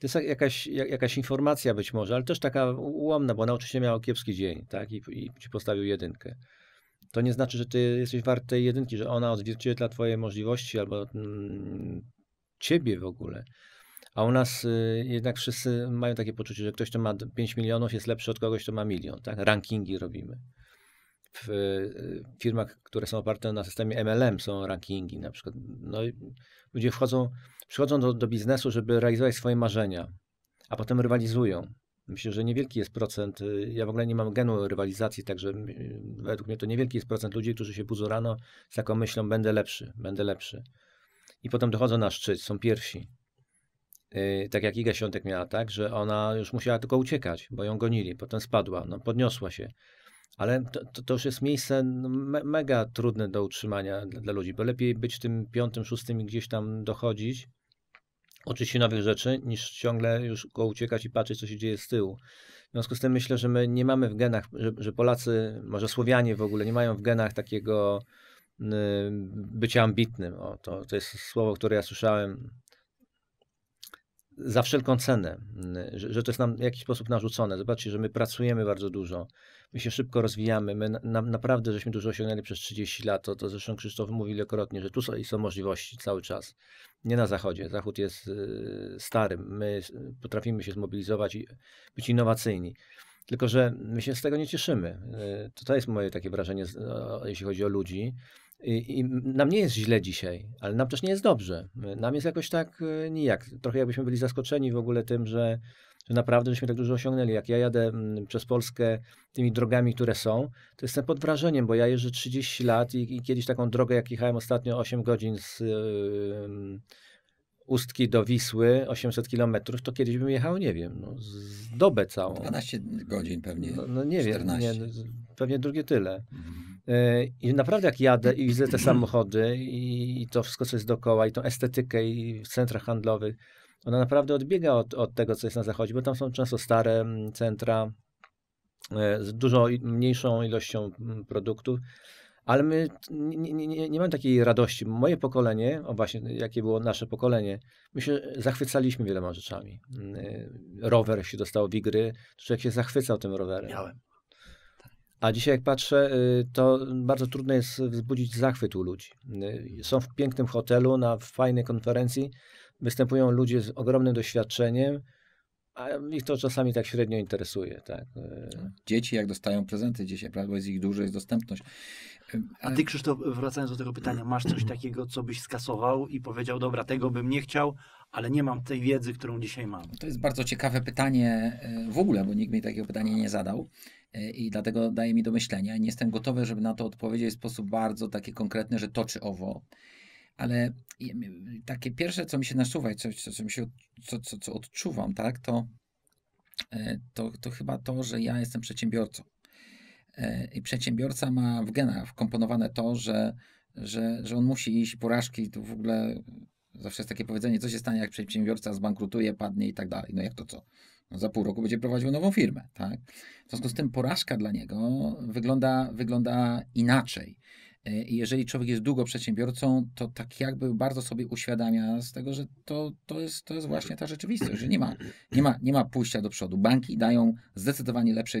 To jest jakaś, jakaś informacja być może, ale też taka ułomna, bo nauczyciel miał kiepski dzień tak? I, i ci postawił jedynkę. To nie znaczy, że ty jesteś wart tej jedynki, że ona odzwierciedla twoje możliwości albo mm, ciebie w ogóle. A u nas y, jednak wszyscy mają takie poczucie, że ktoś, kto ma 5 milionów, jest lepszy od kogoś, kto ma milion. Tak? Rankingi robimy. W y, firmach, które są oparte na systemie MLM, są rankingi na przykład. No, ludzie wchodzą, przychodzą do, do biznesu, żeby realizować swoje marzenia, a potem rywalizują. Myślę, że niewielki jest procent, y, ja w ogóle nie mam genu rywalizacji, także y, według mnie to niewielki jest procent ludzi, którzy się budzą rano z taką myślą, będę lepszy, będę lepszy. I potem dochodzą na szczyt, są pierwsi. Y, tak jak Iga Świątek miała, tak, że ona już musiała tylko uciekać, bo ją gonili, potem spadła, no, podniosła się. Ale to, to, to już jest miejsce no, me, mega trudne do utrzymania dla, dla, ludzi, bo lepiej być tym piątym, szóstym i gdzieś tam dochodzić, uczyć się nowych rzeczy, niż ciągle już go uciekać i patrzeć, co się dzieje z tyłu. W związku z tym myślę, że my nie mamy w genach, że, że Polacy, może Słowianie w ogóle, nie mają w genach takiego y, bycia ambitnym. O, to, to jest słowo, które ja słyszałem za wszelką cenę, mm, że, że, to jest nam w jakiś sposób narzucone. Zobaczcie, że my pracujemy bardzo dużo, my się szybko rozwijamy, my na, na, naprawdę żeśmy dużo osiągnęli przez 30 lat, to, to zresztą Krzysztof mówił wielokrotnie, że tu są, są możliwości cały czas. Nie na Zachodzie, Zachód jest y, starym, my potrafimy się zmobilizować i być innowacyjni. Tylko, że my się z tego nie cieszymy. Y, to, to jest moje takie wrażenie, jeśli chodzi o ludzi, i, I, nam nie jest źle dzisiaj, ale nam też nie jest dobrze. Nam jest jakoś tak e, nijak. Trochę jakbyśmy byli zaskoczeni w ogóle tym, że, że naprawdę żeśmy tak dużo osiągnęli. Jak ja jadę przez Polskę tymi drogami, które są, to jestem pod wrażeniem, bo ja jeżdżę 30 lat i, i kiedyś taką drogę, jak jechałem ostatnio 8 godzin z, e, Ustki do Wisły 800 kilometrów, to kiedyś bym jechał, nie wiem, no, z dobę całą. 12 godzin pewnie. No, no nie 14. wiem, nie, no, pewnie drugie tyle. Mhm. E, I naprawdę jak jadę i widzę te samochody i, i to wszystko, co jest dookoła, i tą estetykę i w centrach handlowych, ona naprawdę odbiega od, od tego, co jest na zachodzie, bo tam są często stare mm, centra e, z dużo mniejszą ilością mm, produktów ale my nie, nie, nie, nie mamy takiej radości. Moje pokolenie, o właśnie, jakie było nasze pokolenie, my się zachwycaliśmy wieloma rzeczami. Mm, y, rower się dostał w igry, człowiek się zachwycał tym rowerem. Miałem. A dzisiaj, jak patrzę, y, to bardzo trudno jest wzbudzić zachwyt u ludzi. Y, są w pięknym hotelu, na fajnej konferencji, występują ludzie z ogromnym doświadczeniem, a ich to czasami tak średnio interesuje, tak. E. Dzieci jak dostają prezenty dzisiaj, prawda, jest ich dużo, jest dostępność. A ty Krzysztof, wracając do tego pytania, masz coś takiego, co byś skasował i powiedział, dobra, tego bym nie chciał, ale nie mam tej wiedzy, którą dzisiaj mam. To jest bardzo ciekawe pytanie e, w ogóle, bo nikt mi takiego pytania nie zadał e, i dlatego daje mi do myślenia. Nie jestem gotowy, żeby na to odpowiedzieć w sposób bardzo taki konkretny, że to czy owo ale takie pierwsze, co mi się nasuwa i co, co, co, co, co, co odczuwam, tak, to, e, to, to chyba to, że ja jestem przedsiębiorcą. E, I przedsiębiorca ma w genach wkomponowane to, że, że, że on musi iść porażki, to w ogóle zawsze jest takie powiedzenie, co się stanie, jak przedsiębiorca zbankrutuje, padnie i tak dalej. No jak to co? No za pół roku będzie prowadził nową firmę, tak? W związku z tym porażka dla niego wygląda, wygląda inaczej. E, I jeżeli człowiek jest długo przedsiębiorcą, to tak jakby bardzo sobie uświadamia z tego, że to, to, jest, to jest właśnie ta rzeczywistość, że nie ma, nie, ma, nie ma pójścia do przodu. Banki dają zdecydowanie lepsze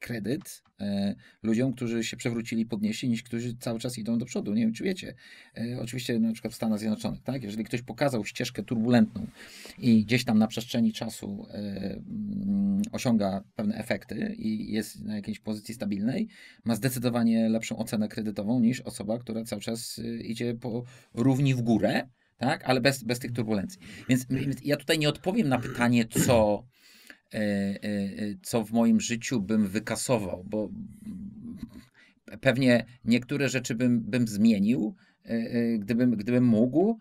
kredyt e, ludziom, którzy się przewrócili, podnieśli, niż którzy cały czas idą do przodu. Nie wiem, czy wiecie. E, oczywiście no, na przykład w Stanach Zjednoczonych, tak? Jeżeli ktoś pokazał ścieżkę turbulentną i gdzieś tam na przestrzeni czasu e, mm, osiąga pewne efekty i jest na jakiejś pozycji stabilnej, ma zdecydowanie lepszą ocenę kredytową niż osoba, która cały czas e, idzie po równi w górę, tak? Ale bez, bez tych turbulencji. Więc, więc ja tutaj nie odpowiem na pytanie, co E, e, e, co w moim życiu bym wykasował, bo pewnie niektóre rzeczy bym, bym zmienił, gdybym, gdybym mógł,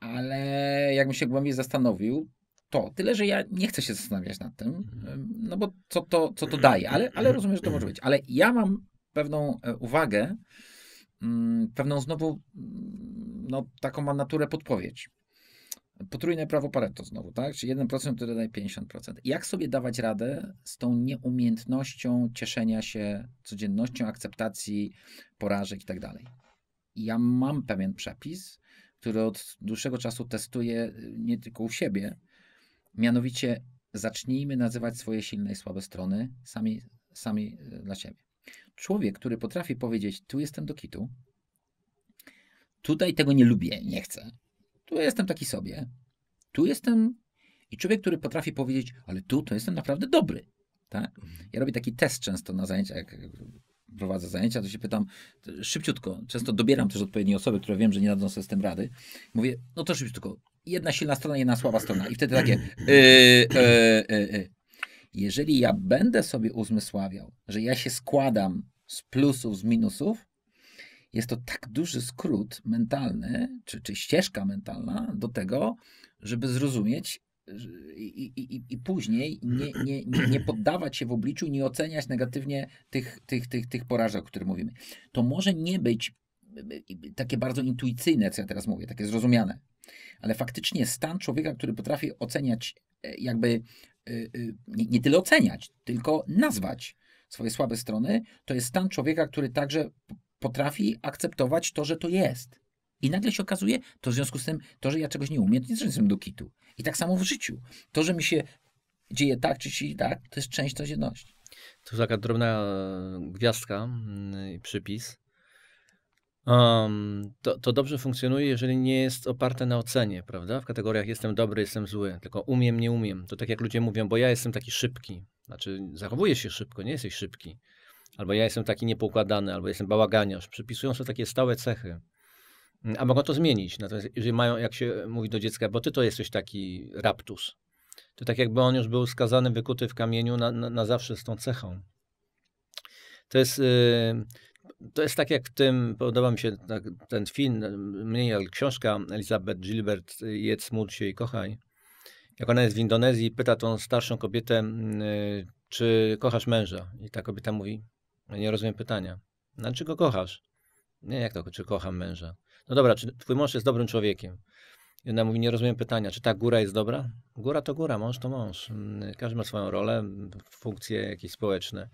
ale jakbym się głębiej zastanowił, to tyle, że ja nie chcę się zastanawiać nad tym, mhm. no bo co to, co to daje, ale, ale rozumiem, że to może być. Ale ja mam pewną uwagę, mm, pewną znowu, mm, no taką ma naturę podpowiedź potrójne prawo Pareto znowu, tak? Czyli 1% to daje 50%. Jak sobie dawać radę z tą nieumiejętnością cieszenia się codziennością, akceptacji porażek i tak dalej? Ja mam pewien przepis, który od dłuższego czasu testuję y, nie tylko u siebie, mianowicie zacznijmy nazywać swoje silne i słabe strony sami, sami y, dla siebie. Człowiek, który potrafi powiedzieć, tu jestem do kitu, tutaj tego nie lubię, nie chcę, tu jestem taki sobie, tu jestem i człowiek, który potrafi powiedzieć, ale tu to jestem naprawdę dobry. Tak? Mhm. Ja robię taki test często na zajęciach, jak prowadzę zajęcia, to się pytam szybciutko. Często dobieram też odpowiednie osoby, które wiem, że nie dadzą sobie z tym rady. Mówię, no to szybciutko. Jedna silna strona, jedna słaba strona. I wtedy takie. Yy, Jeżeli ja będę sobie uzmysławiał, że ja się składam z plusów, z minusów, jest to tak duży skrót mentalny, czy, czy ścieżka mentalna do tego, żeby zrozumieć, i, i, i, później nie, nie, nie, poddawać się w obliczu, nie oceniać negatywnie tych, tych, tych, tych porażek, o których mówimy. To może nie być takie bardzo intuicyjne, co ja teraz mówię, takie zrozumiane, ale faktycznie stan człowieka, który potrafi oceniać, e, jakby e, e, nie, nie tyle oceniać, tylko nazwać swoje słabe strony, to jest stan człowieka, który także potrafi akceptować to, że to jest. I nagle się okazuje, to w związku z tym, to, że ja czegoś nie umiem, to nie jest czymś do kitu. I tak samo w życiu. To, że mi się dzieje tak czy się tak, to jest część codzienności. To taka drobna e, gwiazdka mm, i przypis. Um, to, to, dobrze funkcjonuje, jeżeli nie jest oparte na ocenie, prawda? W kategoriach jestem dobry, jestem zły, tylko umiem, nie umiem. To tak jak ludzie mówią, bo ja jestem taki szybki. Znaczy, zachowuję się szybko, nie jesteś szybki albo ja jestem taki niepoukładany, albo jestem bałaganiarz. Przypisują sobie takie stałe cechy. Mm, a mogą to zmienić. Natomiast jeżeli mają, jak się mówi do dziecka, bo ty to jesteś taki raptus, to tak jakby on już był skazany, wykuty w kamieniu na, na, na zawsze z tą cechą. To jest, yy, to jest tak jak w tym, podoba mi się tak, ten film, mniej, ale książka Elizabeth Gilbert, y, Jedz, módl się i kochaj. Jak ona jest w Indonezji, pyta tą starszą kobietę, yy, czy kochasz męża? I ta kobieta mówi, nie rozumiem pytania. Na czy go kochasz? Nie, jak to, czy kocham męża? No dobra, czy twój mąż jest dobrym człowiekiem? I ona mówi, nie rozumiem pytania, czy ta góra jest dobra? Góra to góra, mąż to mąż. Mm, każdy ma swoją rolę, funkcje jakieś społeczne.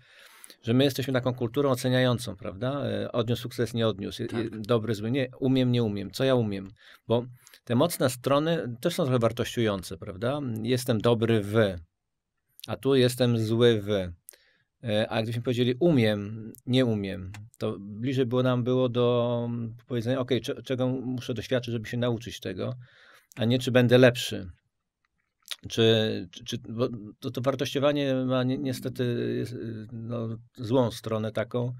Że my jesteśmy taką kulturą oceniającą, prawda? E, odniósł sukces, nie odniósł. Tak. Dobry, zły, nie. Umiem, nie umiem. Co ja umiem? Bo te mocne strony też są trochę wartościujące, prawda? Jestem dobry w, a tu jestem zły w. E, a gdybyśmy powiedzieli umiem, nie umiem, to bliżej było nam było do powiedzenia, ok, czego muszę doświadczyć, żeby się nauczyć tego, a nie czy będę lepszy. Czy, czy, to, to wartościowanie ma ni niestety no, złą stronę taką,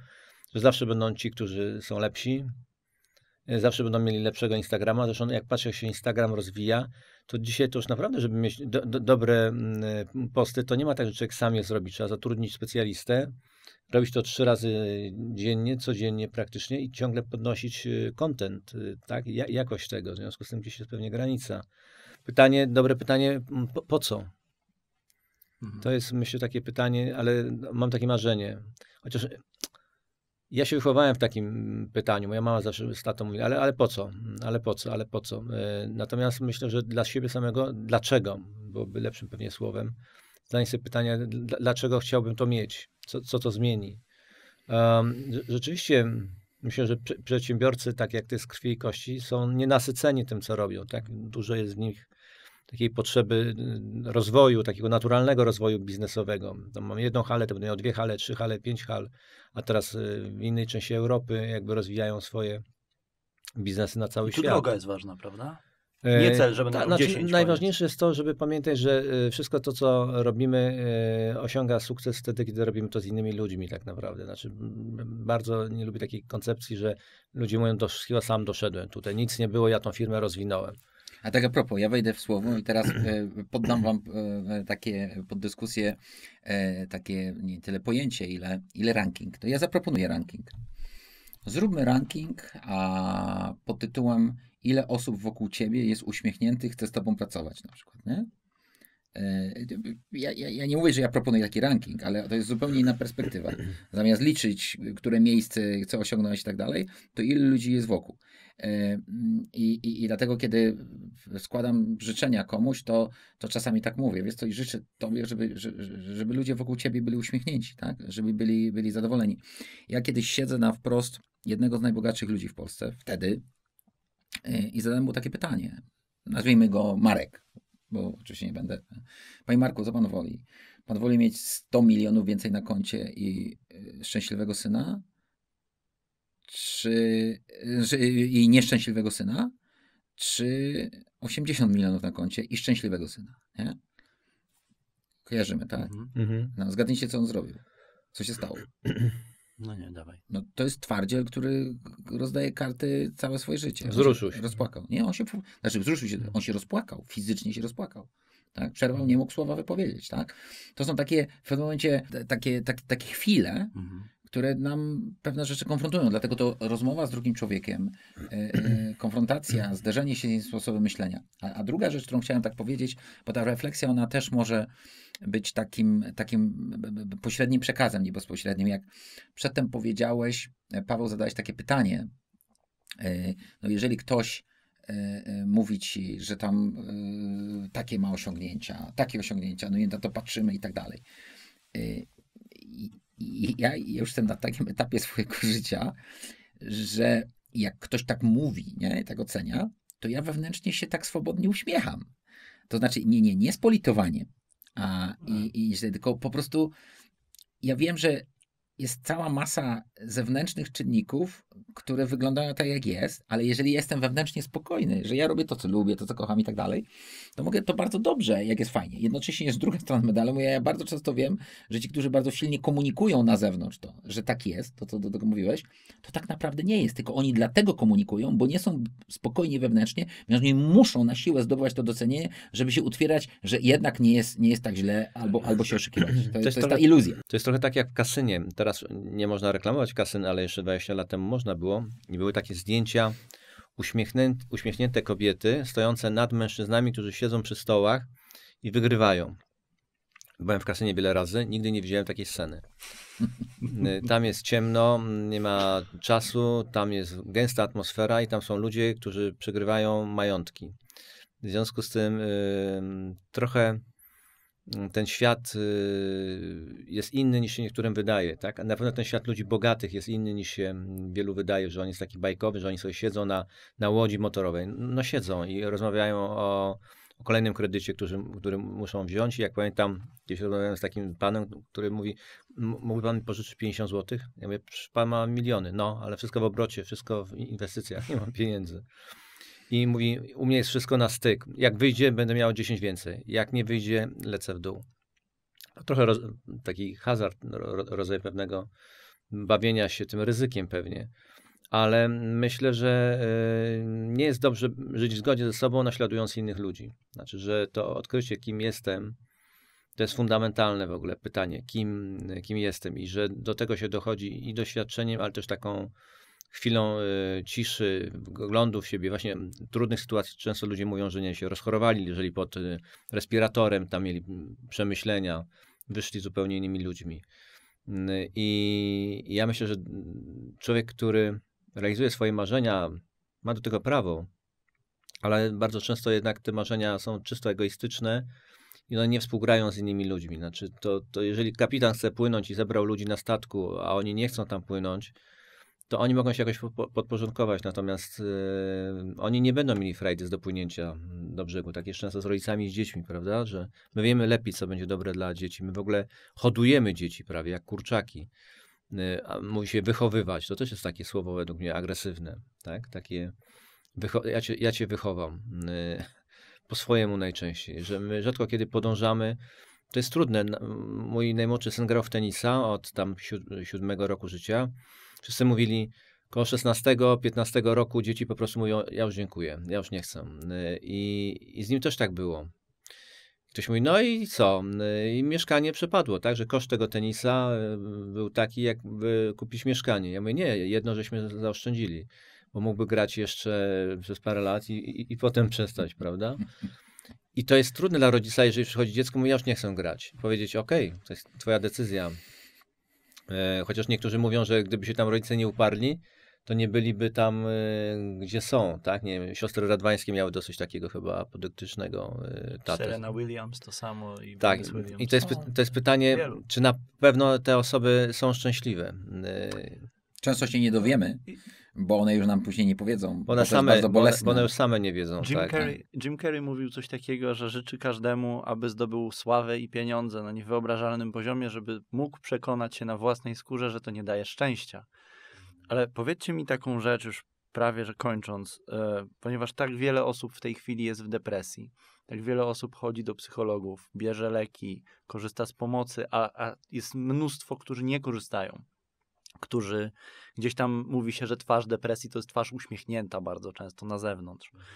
że zawsze będą ci, którzy są lepsi, E, zawsze będą mieli lepszego Instagrama. Zresztą jak patrzę, jak się Instagram rozwija, to dzisiaj to już naprawdę, żeby mieć do, do, dobre mm, posty, to nie ma tak, że człowiek sam je zrobi. Trzeba zatrudnić specjalistę, robić to trzy razy dziennie, codziennie praktycznie i ciągle podnosić y, content, y, tak? jakość tego. W związku z tym gdzieś jest pewnie granica. Pytanie, dobre pytanie, po, po co? Mhm. To jest, myślę, takie pytanie, ale mam takie marzenie. Chociaż ja się wychowałem w takim pytaniu. Moja mama zawsze z tatą mówi, ale, ale po co? Ale po co? Ale po co? E, natomiast myślę, że dla siebie samego, dlaczego? Byłoby lepszym pewnie słowem. Zdanie sobie pytanie, dlaczego chciałbym to mieć? Co, co to zmieni? Um, rzeczywiście myślę, że przedsiębiorcy, tak jak ty z krwi i kości, są nienasyceni tym, co robią. Tak? Dużo jest w nich takiej potrzeby y, rozwoju, takiego naturalnego rozwoju biznesowego. To mam jedną halę, to będę miał dwie hale, trzy hale, pięć hal, a teraz y, w innej części Europy jakby rozwijają swoje biznesy na cały tu świat. droga jest ważna, prawda? E, nie cel, żeby na znaczy, Najważniejsze jest to, żeby pamiętać, że y, wszystko to, co robimy, osiąga sukces wtedy, kiedy robimy to z innymi ludźmi tak naprawdę. Znaczy, bardzo nie lubię takiej koncepcji, że ludzie mówią, do wszystkiego sam doszedłem tutaj, nic nie było, ja tą firmę rozwinąłem. A tak a propos, ja wejdę w słowo i teraz e, poddam wam e, e, takie pod dyskusję takie nie tyle pojęcie, ile, ile ranking. To ja zaproponuję ranking. Zróbmy ranking a pod tytułem ile osób wokół ciebie jest uśmiechniętych, chce z tobą pracować na przykład, nie? E, ja, ja, ja, nie mówię, że ja proponuję taki ranking, ale to jest zupełnie inna perspektywa. Zamiast liczyć, które miejsce co osiągnąłeś i tak dalej, to ile ludzi jest wokół. E, I, i, I, dlatego, kiedy składam życzenia komuś, to, to czasami tak mówię. więc to i życzę tobie, żeby, żeby ludzie wokół ciebie byli uśmiechnięci, tak? żeby byli, byli zadowoleni. Ja kiedyś siedzę na wprost jednego z najbogatszych ludzi w Polsce, wtedy, e, i zadałem mu takie pytanie. Nazwijmy go Marek bo oczywiście nie będę. Panie Marku, co pan woli? Pan woli mieć 100 milionów więcej na koncie i y, szczęśliwego syna? Czy, czy i nieszczęśliwego syna? Czy 80 milionów na koncie i szczęśliwego syna? Nie? Kojarzymy, tak? Mhm. Mhm. No, zgadnijcie, co on zrobił. Co się stało? No nie, dawaj. No, to jest twardziel, który rozdaje karty całe swoje życie. Wzruszył się. Rozpłakał. Nie, on się, znaczy wzruszył się, on się rozpłakał, fizycznie się rozpłakał. Tak? Przerwał, mhm. nie mógł słowa wypowiedzieć. Tak? To są takie w pewnym momencie takie, tak, takie chwile, mhm które nam pewne rzeczy konfrontują. Dlatego to rozmowa z drugim człowiekiem, e, e, konfrontacja, mm. zderzenie się z sposobem myślenia. A, a, druga rzecz, którą chciałem tak powiedzieć, bo ta refleksja, ona też może być takim, takim pośrednim przekazem, nie bezpośrednim. Jak przedtem powiedziałeś, e, Paweł, zadałeś takie pytanie. No jeżeli ktoś mówi ci, że tam takie ma osiągnięcia, takie osiągnięcia, no i na to patrzymy i tak dalej. I ja już jestem na takim etapie swojego życia, że jak ktoś tak mówi, nie, tak ocenia, to ja wewnętrznie się tak swobodnie uśmiecham. To znaczy, nie, nie, nie z politowaniem, a, i, mhm. i, tylko po prostu ja wiem, że jest cała masa zewnętrznych czynników, które wyglądają tak, jak jest, ale jeżeli jestem wewnętrznie spokojny, że ja robię to, co lubię, to, co kocham i tak dalej, to mogę to bardzo dobrze, jak jest fajnie. Jednocześnie jest druga strona medalu, ja bardzo często wiem, że ci, którzy bardzo silnie komunikują na zewnątrz to, że tak jest, to co do tego mówiłeś, to tak naprawdę nie jest, tylko oni dlatego komunikują, bo nie są spokojni wewnętrznie, ponieważ oni muszą na siłę zdobywać to docenienie, żeby się utwierać, że jednak nie jest, nie jest tak źle albo, albo się oszukiwać. To, to, jest, to jest ta iluzja. To jest trochę tak jak w kasynie teraz nie można reklamować kasyn, ale jeszcze 20 lat temu można było. I były takie zdjęcia uśmiechnięte, uśmiechnięte kobiety stojące nad mężczyznami, którzy siedzą przy stołach i wygrywają. Byłem w kasynie wiele razy, nigdy nie widziałem takiej sceny. Y, tam jest ciemno, nie ma czasu, tam jest gęsta atmosfera i tam są ludzie, którzy przegrywają majątki. W związku z tym yy, trochę ten świat y, jest inny niż się niektórym wydaje, tak? Na pewno ten świat ludzi bogatych jest inny niż się mm, wielu wydaje, że on jest taki bajkowy, że oni sobie siedzą na, na łodzi motorowej. No siedzą i rozmawiają o, o kolejnym kredycie, który, który muszą wziąć. I jak pamiętam, gdzieś rozmawiałem z takim panem, który mówi, mógłby pan mi pożyczyć 50 zł? Ja mówię, pan ma miliony. No, ale wszystko w obrocie, wszystko w inwestycjach, nie mam pieniędzy i mówi, u mnie jest wszystko na styk. Jak wyjdzie, będę miał 10 więcej. Jak nie wyjdzie, lecę w dół. Trochę roz, taki hazard, no, ro, rodzaj pewnego bawienia się tym ryzykiem pewnie. Ale myślę, że e, nie jest dobrze żyć w zgodzie ze sobą, naśladując innych ludzi. Znaczy, że to odkrycie, kim jestem, to jest fundamentalne w ogóle pytanie, kim, kim jestem i że do tego się dochodzi i doświadczeniem, ale też taką chwilą e, ciszy, oglądu w siebie, właśnie trudnych sytuacji. Często ludzie mówią, że nie, się rozchorowali, jeżeli pod e, respiratorem, tam mieli przemyślenia, wyszli zupełnie innymi ludźmi. Mm, I ja myślę, że mm, człowiek, który realizuje swoje marzenia, ma do tego prawo, ale bardzo często jednak te marzenia są czysto egoistyczne i one nie współgrają z innymi ludźmi. Znaczy, to, to jeżeli kapitan chce płynąć i zebrał ludzi na statku, a oni nie chcą tam płynąć, to oni mogą się jakoś podporządkować, natomiast yy, oni nie będą mieli frajdy z dopłynięcia mm, do brzegu. Tak jeszcze raz z rodzicami i z dziećmi, prawda? Że my wiemy lepiej, co będzie dobre dla dzieci. My w ogóle hodujemy dzieci prawie jak kurczaki. Yy, a musi się wychowywać. To też jest takie słowo według mnie agresywne, tak? Takie ja, cię, ja cię wychowam. Yy, po swojemu najczęściej, że my rzadko kiedy podążamy to jest trudne. Mój najmłodszy syn grał w tenisa od tam siódmego roku życia. Wszyscy mówili, koło 16-15 roku dzieci po prostu mówią, ja już dziękuję, ja już nie chcę. Y, I, I, z nim też tak było. Ktoś mówi, no i co? Y, I mieszkanie przepadło, tak? Że koszt tego tenisa y, był taki, jakby kupić mieszkanie. Ja mówię, nie, jedno żeśmy zaoszczędzili, bo mógłby grać jeszcze przez parę lat i, i, i potem przestać, prawda? I to jest trudne dla rodzica, jeżeli przychodzi dziecko, mówi, ja już nie chcę grać. Powiedzieć, okej, okay, to jest twoja decyzja, E, chociaż niektórzy mówią, że gdyby się tam rodzice nie uparli, to nie byliby tam, e, gdzie są, tak? Nie wiem, siostry radwańskie miały dosyć takiego chyba apodyktycznego e, tatę. Serena Williams to samo i Tak, Williams. i to jest, to jest pytanie, Wielu. czy na pewno te osoby są szczęśliwe? Często się nie dowiemy, bo one już nam później nie powiedzą. Bo one, same, bo one, bo one już same nie wiedzą. Jim, tak, Carrey, Jim Carrey mówił coś takiego, że życzy każdemu, aby zdobył sławę i pieniądze na niewyobrażalnym poziomie, żeby mógł przekonać się na własnej skórze, że to nie daje szczęścia. Ale powiedzcie mi taką rzecz, już prawie że kończąc, e, ponieważ tak wiele osób w tej chwili jest w depresji, tak wiele osób chodzi do psychologów, bierze leki, korzysta z pomocy, a, a jest mnóstwo, którzy nie korzystają którzy gdzieś tam mówi się, że twarz depresji to jest twarz uśmiechnięta bardzo często na zewnątrz. Mhm.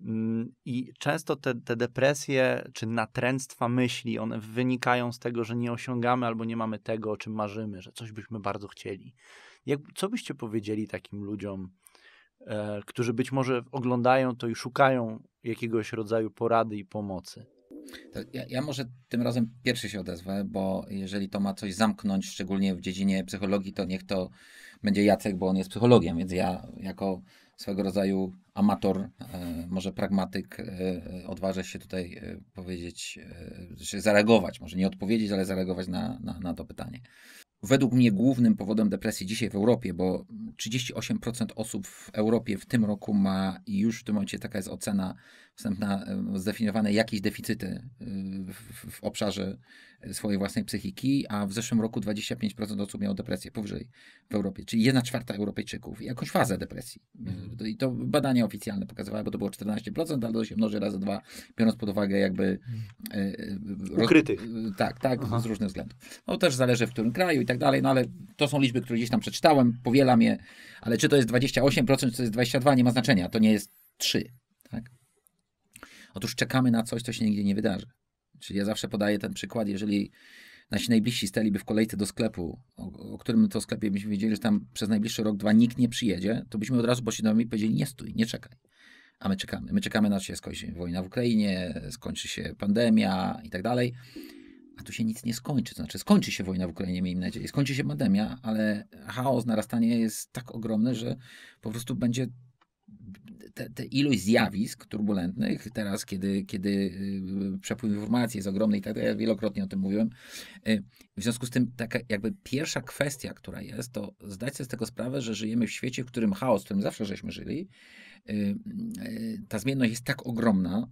Mm, I często te, te depresje czy natręctwa myśli, one wynikają z tego, że nie osiągamy albo nie mamy tego, o czym marzymy, że coś byśmy bardzo chcieli. Jak, co byście powiedzieli takim ludziom, e, którzy być może oglądają to i szukają jakiegoś rodzaju porady i pomocy? Ja, ja, może tym razem pierwszy się odezwę, bo jeżeli to ma coś zamknąć, szczególnie w dziedzinie psychologii, to niech to będzie Jacek, bo on jest psychologiem, więc ja jako swego rodzaju amator, e, może pragmatyk, e, odważę się tutaj e, powiedzieć, zareagować, może nie odpowiedzieć, ale zareagować na, na, na to pytanie. Według mnie głównym powodem depresji dzisiaj w Europie, bo 38% osób w Europie w tym roku ma, i już w tym momencie taka jest ocena, wstępna e, zdefiniowane jakieś deficyty e, w, w obszarze e, swojej własnej psychiki, a w zeszłym roku 25% osób miało depresję powyżej w Europie, czyli 1 czwarta Europejczyków, jakąś fazę depresji. Mhm. I to badania oficjalne pokazywały, bo to było 14%, ale to się mnoży razy dwa, biorąc pod uwagę jakby... Ukrytych. Roz... Tak, tak, Aha. z różnych względów. No też zależy w którym kraju i tak dalej, no ale to są liczby, które gdzieś tam przeczytałem, powielam je, ale czy to jest 28%, czy to jest 22%, nie ma znaczenia, to nie jest 3, tak? Otóż czekamy na coś, co się nigdy nie wydarzy. Czyli ja zawsze podaję ten przykład, jeżeli nasi najbliżsi staliby w kolejce do sklepu, o, o którym to sklepie byśmy wiedzieli, że tam przez najbliższy rok, dwa nikt nie przyjedzie, to byśmy od razu poszli do i powiedzieli nie stój, nie czekaj. A my czekamy. My czekamy na to, się skończy wojna w Ukrainie, skończy się pandemia i tak dalej. A tu się nic nie skończy. To znaczy skończy się wojna w Ukrainie, miejmy nadzieję. Skończy się pandemia, ale chaos, narastanie jest tak ogromne, że po prostu będzie te, te, ilość zjawisk turbulentnych, teraz kiedy, kiedy y, przepływ informacji jest ogromny i tak dalej, ja wielokrotnie o tym mówiłem, y, w związku z tym taka jakby pierwsza kwestia, która jest, to zdać sobie z tego sprawę, że żyjemy w świecie, w którym chaos, w którym zawsze żeśmy żyli, y, ta zmienność jest tak ogromna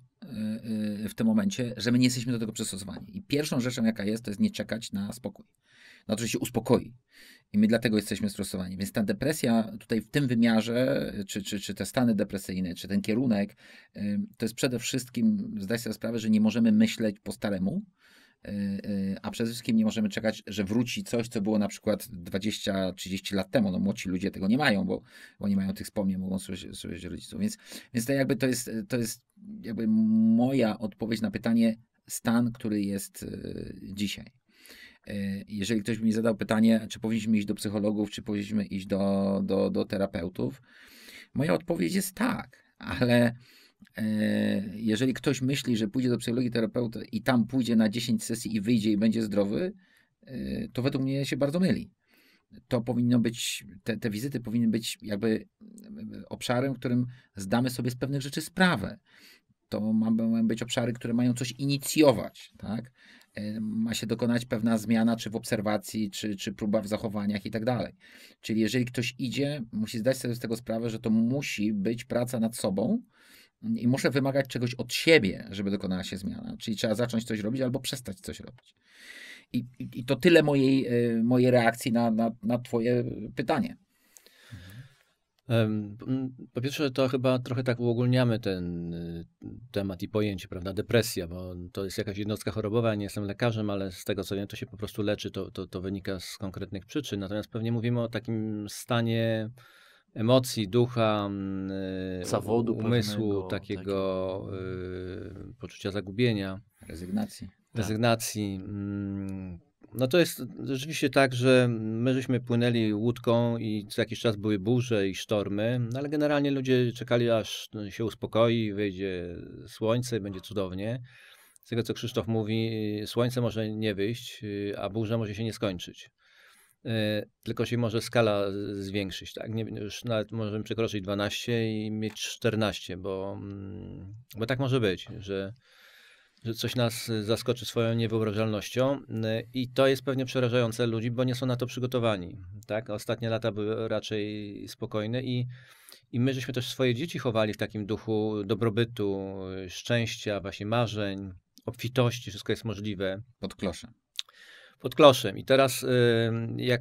w tym momencie, że my nie jesteśmy do tego przystosowani. I pierwszą rzeczą, jaka jest, to jest nie czekać na spokój na no to, się uspokoi. I my dlatego jesteśmy stresowani. Więc ta depresja tutaj w tym wymiarze, czy, czy, czy te stany depresyjne, czy ten kierunek, to jest przede wszystkim, zdać sobie sprawę, że nie możemy myśleć po staremu, y, y, a przede wszystkim nie możemy czekać, że wróci coś, co było na przykład 20-30 lat temu. No młodzi ludzie tego nie mają, bo, bo nie mają tych wspomnień, mogą słyszeć rodziców. Więc, więc to jakby to jest, to jest jakby moja odpowiedź na pytanie, stan, który jest y, dzisiaj. Y, jeżeli ktoś mi zadał pytanie, czy powinniśmy iść do psychologów, czy powinniśmy iść do, do, do terapeutów, moja odpowiedź jest tak, ale y, jeżeli ktoś myśli, że pójdzie do psychologii terapeuta i tam pójdzie na 10 sesji i wyjdzie i będzie zdrowy, y, to według mnie się bardzo myli. To powinno być, te, te wizyty powinny być jakby obszarem, w którym zdamy sobie z pewnych rzeczy sprawę. To mają być obszary, które mają coś inicjować, tak? Y, ma się dokonać pewna zmiana, czy w obserwacji, czy, czy próba w zachowaniach i tak dalej. Czyli jeżeli ktoś idzie, musi zdać sobie z tego sprawę, że to musi być praca nad sobą mm, i muszę wymagać czegoś od siebie, żeby dokonała się zmiana. Czyli trzeba zacząć coś robić albo przestać coś robić. I, i, i to tyle mojej, y, mojej reakcji na, na, na Twoje pytanie. Po pierwsze, to chyba trochę tak uogólniamy ten y, temat i pojęcie, prawda? Depresja, bo to jest jakaś jednostka chorobowa, ja nie jestem lekarzem, ale z tego co wiem, to się po prostu leczy, to, to, to wynika z konkretnych przyczyn. Natomiast pewnie mówimy o takim stanie emocji, ducha, y, zawodu, umysłu, pewnego, tak takiego, takiego. Y, poczucia zagubienia, rezygnacji. Tak. Rezygnacji. Tak. No to jest rzeczywiście tak, że my żeśmy płynęli łódką i co jakiś czas były burze i sztormy, no ale generalnie ludzie czekali aż się uspokoi, wyjdzie słońce, będzie cudownie. Z tego co Krzysztof mówi, słońce może nie wyjść, a burza może się nie skończyć. E, tylko się może skala zwiększyć, tak? Nie, już nawet możemy przekroczyć 12 i mieć 14, bo, mm, bo tak może być, że coś nas y, zaskoczy swoją niewyobrażalnością y, i to jest pewnie przerażające ludzi, bo nie są na to przygotowani. Tak? Ostatnie lata były raczej spokojne i, i my żeśmy też swoje dzieci chowali w takim duchu dobrobytu, y, szczęścia, właśnie marzeń, obfitości, wszystko jest możliwe. Pod kloszem. Pod kloszem. I teraz jak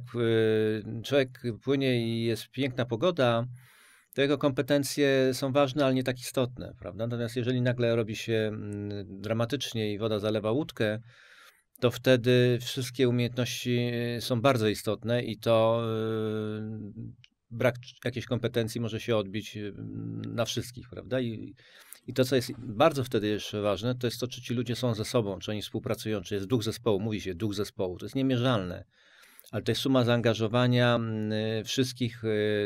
człowiek płynie i jest piękna pogoda, to jego kompetencje są ważne, ale nie tak istotne, prawda? Natomiast jeżeli nagle robi się mm, dramatycznie i woda zalewa łódkę, to wtedy wszystkie umiejętności e, są bardzo istotne i to e, brak jakiejś kompetencji może się odbić e, na wszystkich, prawda? I, i to, co jest bardzo wtedy jeszcze ważne, to jest to, czy ci ludzie są ze sobą, czy oni współpracują, czy jest duch zespołu. Mówi się duch zespołu, to jest niemierzalne, ale to jest suma zaangażowania mm, wszystkich,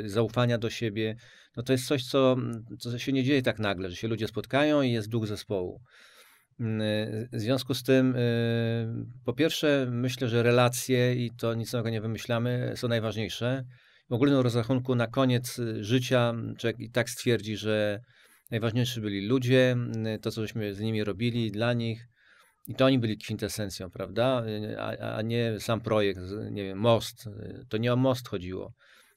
zaufania do siebie, no to jest coś, co, mm, co się nie dzieje tak nagle, że się ludzie spotkają i jest duch zespołu. Mm, y, w związku z tym, y, po pierwsze, myślę, że relacje i to nic nowego nie wymyślamy, są najważniejsze. W ogólnym rozrachunku na koniec y, życia mm, człowiek i tak stwierdzi, że najważniejsi byli ludzie, to, cośmy z nimi robili dla nich. I to oni byli kwintesencją, prawda? A, a nie sam projekt, nie wiem, most. To nie o most chodziło.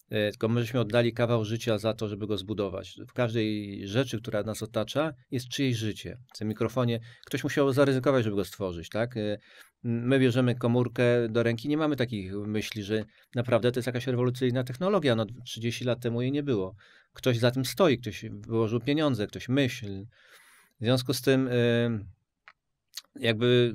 E, tylko my żeśmy oddali kawał życia za to, żeby go zbudować. W każdej rzeczy, która nas otacza, jest czyjeś życie. W tym mikrofonie ktoś musiał zaryzykować, żeby go stworzyć, tak? E, my bierzemy komórkę do ręki, nie mamy takich myśli, że naprawdę to jest jakaś rewolucyjna technologia. No 30 lat temu jej nie było. Ktoś za tym stoi, ktoś wyłożył pieniądze, ktoś myśl. W związku z tym... Yy, jakby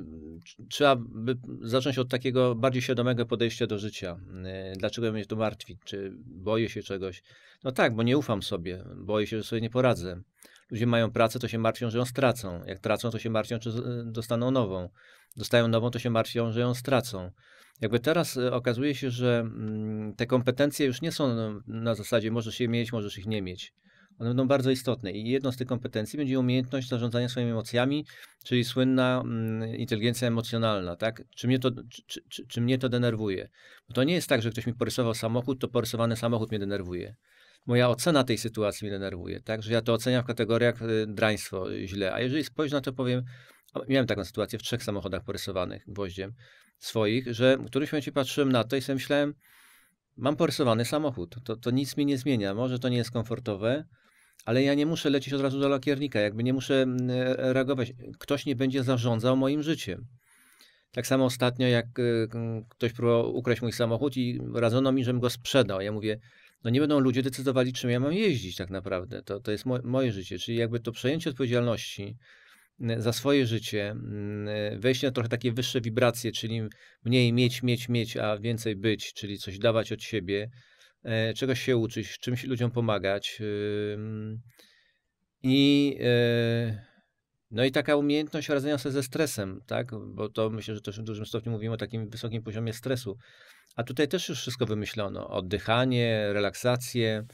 trzeba by zacząć od takiego bardziej świadomego podejścia do życia. E, dlaczego mnie to martwi? Czy boję się czegoś? No tak, bo nie ufam sobie, boję się, że sobie nie poradzę. Ludzie mają pracę, to się martwią, że ją stracą. Jak tracą, to się martwią, czy dostaną nową. Dostają nową, to się martwią, że ją stracą. Jakby teraz e, okazuje się, że mm, te kompetencje już nie są no, na zasadzie możesz je mieć, możesz ich nie mieć one będą bardzo istotne i jedną z tych kompetencji będzie umiejętność zarządzania swoimi emocjami, czyli słynna mm, inteligencja emocjonalna, tak? Czy mnie, to, czy, czy, czy mnie to denerwuje? Bo to nie jest tak, że ktoś mi porysował samochód, to porysowany samochód mnie denerwuje moja ocena tej sytuacji mnie denerwuje, tak? Że ja to oceniam w kategoriach y, draństwo źle. A jeżeli spojrzę na to, powiem, miałem taką sytuację w trzech samochodach porysowanych gwoździem swoich, że w którymś momencie patrzyłem na to i sobie myślałem, mam porysowany samochód, to, to nic mi nie zmienia, może to nie jest komfortowe, ale ja nie muszę lecieć od razu do lakiernika, jakby nie muszę mm, e, e, reagować. Ktoś nie będzie zarządzał moim życiem. Tak samo ostatnio, jak e, ktoś próbował ukraść mój samochód i radzono mi, żebym go sprzedał. Ja mówię, no nie będą ludzie decydowali, czym ja mam jeździć tak naprawdę. To, to jest mo moje życie. Czyli jakby to przejęcie odpowiedzialności mm, za swoje życie, mm, wejście na trochę takie wyższe wibracje, czyli mniej mieć, mieć, mieć, a więcej być, czyli coś dawać od siebie, E, czegoś się uczyć, czymś ludziom pomagać. I e, no i taka umiejętność radzenia sobie ze stresem, tak? Bo to myślę, że też w dużym stopniu mówimy o takim wysokim poziomie stresu. A tutaj też już wszystko wymyślono. Oddychanie, relaksację,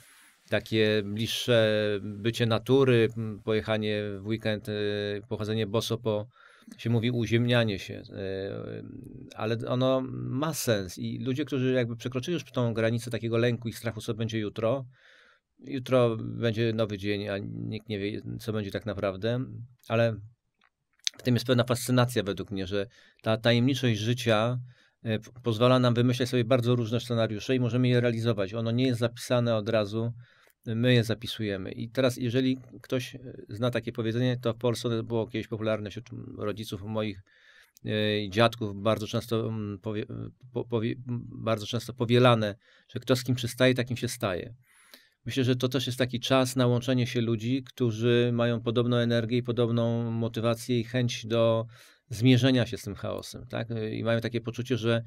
takie bliższe bycie natury, pojechanie w weekend, e, pochodzenie boso po, się mówi uziemnianie się, e, ale ono ma sens i ludzie, którzy jakby przekroczyli już tą granicę takiego lęku i strachu, co będzie jutro, jutro będzie nowy dzień, a nikt nie wie, co będzie tak naprawdę, ale w tym jest pewna fascynacja według mnie, że ta tajemniczość życia e, pozwala nam wymyślać sobie bardzo różne scenariusze i możemy je realizować. Ono nie jest zapisane od razu my je zapisujemy. I teraz, jeżeli ktoś e, zna takie powiedzenie, to w Polsce było kiedyś popularne wśród rodziców moich e, dziadków, bardzo często, powie, powie, bardzo często powielane, że kto z kim przystaje, takim się staje. Myślę, że to też jest taki czas na łączenie się ludzi, którzy mają podobną energię i podobną motywację i chęć do zmierzenia się z tym chaosem. Tak? E, I mają takie poczucie, że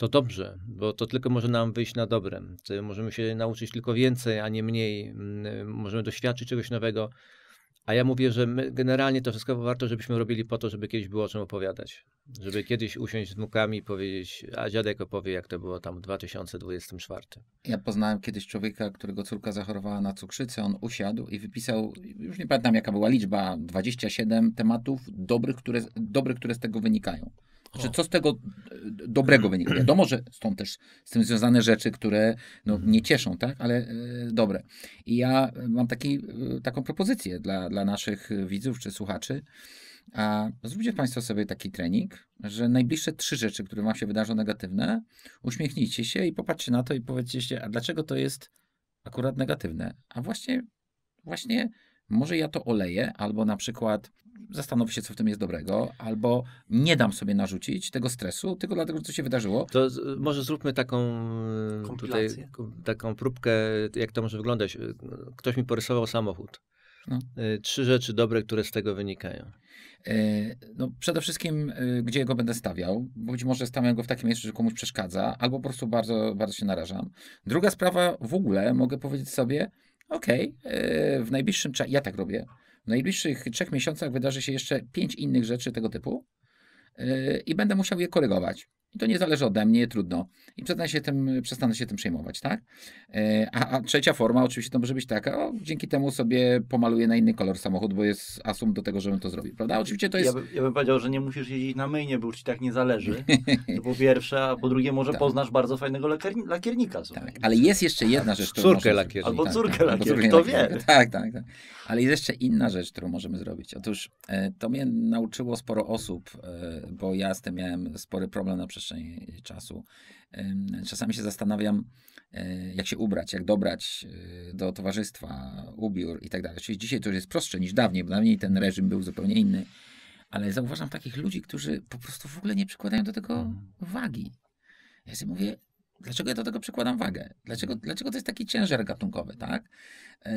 to dobrze, bo to tylko może nam wyjść na dobre. Możemy się nauczyć tylko więcej, a nie mniej. Mm, możemy doświadczyć czegoś nowego. A ja mówię, że generalnie to wszystko warto, żebyśmy robili po to, żeby kiedyś było o czym opowiadać. Żeby kiedyś usiąść z wnukami i powiedzieć, a dziadek opowie, jak to było tam w 2024. Ja poznałem kiedyś człowieka, którego córka zachorowała na cukrzycę. On usiadł i wypisał, już nie pamiętam jaka była liczba, 27 tematów dobrych, które, dobrych, które z tego wynikają czy co z tego e, dobrego wynika? Wiadomo, że są też z tym związane rzeczy, które no, mhm. nie cieszą, tak? ale e, dobre. I ja mam taki, e, taką propozycję dla, dla naszych widzów czy słuchaczy. A zróbcie Państwo sobie taki trening, że najbliższe trzy rzeczy, które Wam się wydarzą negatywne, uśmiechnijcie się i popatrzcie na to i powiedzcie się, a dlaczego to jest akurat negatywne? A właśnie, właśnie może ja to oleję, albo na przykład zastanowię się, co w tym jest dobrego, albo nie dam sobie narzucić tego stresu, tylko dlatego, że coś się wydarzyło. To z, może zróbmy taką e, tutaj, taką próbkę, jak to może wyglądać. E, ktoś mi porysował samochód. No. E, trzy rzeczy dobre, które z tego wynikają. No, przede wszystkim, gdzie go będę stawiał, bo być może stawiam go w takim miejscu, że komuś przeszkadza, albo po prostu bardzo, bardzo się narażam. Druga sprawa, w ogóle mogę powiedzieć sobie, okej, okay, e, w najbliższym czasie, ja tak robię, w najbliższych trzech miesiącach wydarzy się jeszcze pięć innych rzeczy tego typu e, i będę musiał je korygować. I to nie zależy ode mnie, trudno. I przestanę się tym, przestanę się tym przejmować, tak? E, a, a, trzecia forma oczywiście to może być taka, o, dzięki temu sobie pomaluję na inny kolor samochód, bo jest asum do tego, żebym to zrobił, prawda? Oczywiście to jest... Ja, by, ja bym powiedział, że nie musisz jeździć na myjnie, bo już ci tak nie zależy. To po pierwsze, a po drugie może tak. poznasz bardzo fajnego lakiernika. Sobie. Tak, ale jest jeszcze jedna rzecz, którą Córkę lakiernika. Albo córkę tak, lakiernika, kto wie. Tak, tak, tak. Ale jest jeszcze inna rzecz, którą możemy zrobić. Otóż e, to mnie nauczyło sporo osób, e, bo ja z tym miałem spory problem na przykład przestrzeni y, czasu. Czasami się zastanawiam, e, jak się ubrać, jak dobrać y, do towarzystwa, ubiór i tak dalej. dzisiaj to już jest prostsze niż dawniej, bo dawniej ten reżim był zupełnie inny. Ale zauważam takich ludzi, którzy po prostu w ogóle nie przykładają do tego mm. wagi. Ja sobie mówię, Dlaczego ja do tego przykładam wagę? Dlaczego, dlaczego to jest taki ciężar gatunkowy, tak? E,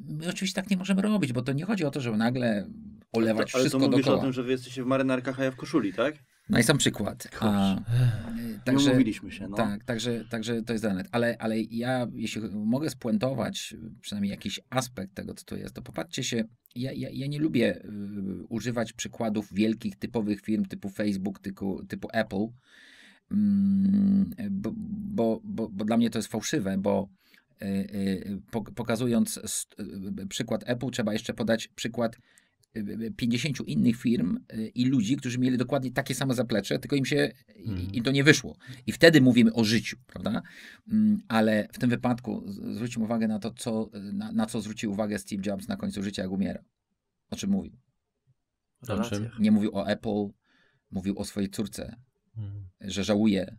my oczywiście tak nie możemy robić, bo to nie chodzi o to, żeby nagle olewać ale to, ale wszystko to mówisz dookoła. o tym, że wy jesteście w marynarkach, a ja w koszuli, tak? No i sam przykład. A, no, także, no mówiliśmy się. No. Tak, także, także to jest dane. Ale, ale ja, jeśli mogę spuentować przynajmniej jakiś aspekt tego, co to jest, to popatrzcie się, ja, ja, ja nie lubię y, używać przykładów wielkich, typowych firm typu Facebook, typu, typu Apple, mm, bo, bo, bo, bo dla mnie to jest fałszywe, bo y, y, y pokazując y, y, przykład Apple, trzeba jeszcze podać przykład 50 innych firm y, i ludzi, którzy mieli dokładnie takie samo zaplecze, tylko im się mhm. i to nie wyszło. I wtedy mówimy o życiu, prawda? Mm, ale w tym wypadku zwróćmy uwagę na to, co, y, na, na co zwrócił uwagę Steve Jobs na końcu życia, jak umiera. O czym mówił? O czym? Nie mówił o Apple, mówił o swojej córce, hmm. że żałuje,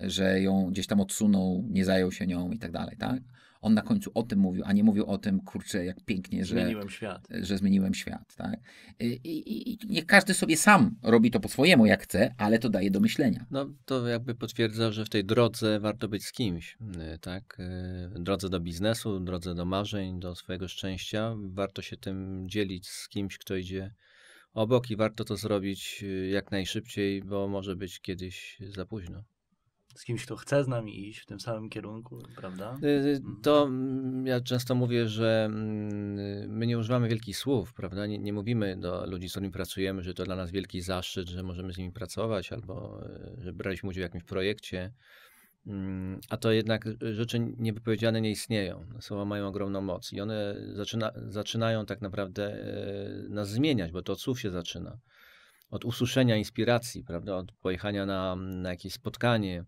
że ją gdzieś tam odsunął, nie zajął się nią i tak dalej, tak? on na końcu o tym mówił, a nie mówił o tym, kurczę, jak pięknie, że zmieniłem świat. Że zmieniłem świat tak? Y, I, i, I, niech każdy sobie sam robi to po swojemu, jak chce, ale to daje do myślenia. No to jakby potwierdza, że w tej drodze warto być z kimś, y, tak? Y, drodze do biznesu, drodze do marzeń, do swojego szczęścia. Warto się tym dzielić z kimś, kto idzie obok i warto to zrobić jak najszybciej, bo może być kiedyś za późno z kimś, kto chce z nami iść w tym samym kierunku, prawda? Y, y, mhm. To mm, ja często mówię, że mm, my nie używamy wielkich słów, prawda? Nie, nie, mówimy do ludzi, z którymi pracujemy, że to dla nas wielki zaszczyt, że możemy z nimi pracować albo y, że braliśmy udział w jakimś projekcie. Mm, a to jednak rzeczy niewypowiedziane nie istnieją. Słowa mają ogromną moc i one zaczyna, zaczynają tak naprawdę nas zmieniać, bo to od słów się zaczyna. Od usłyszenia inspiracji, prawda? od pojechania na, na jakieś spotkanie,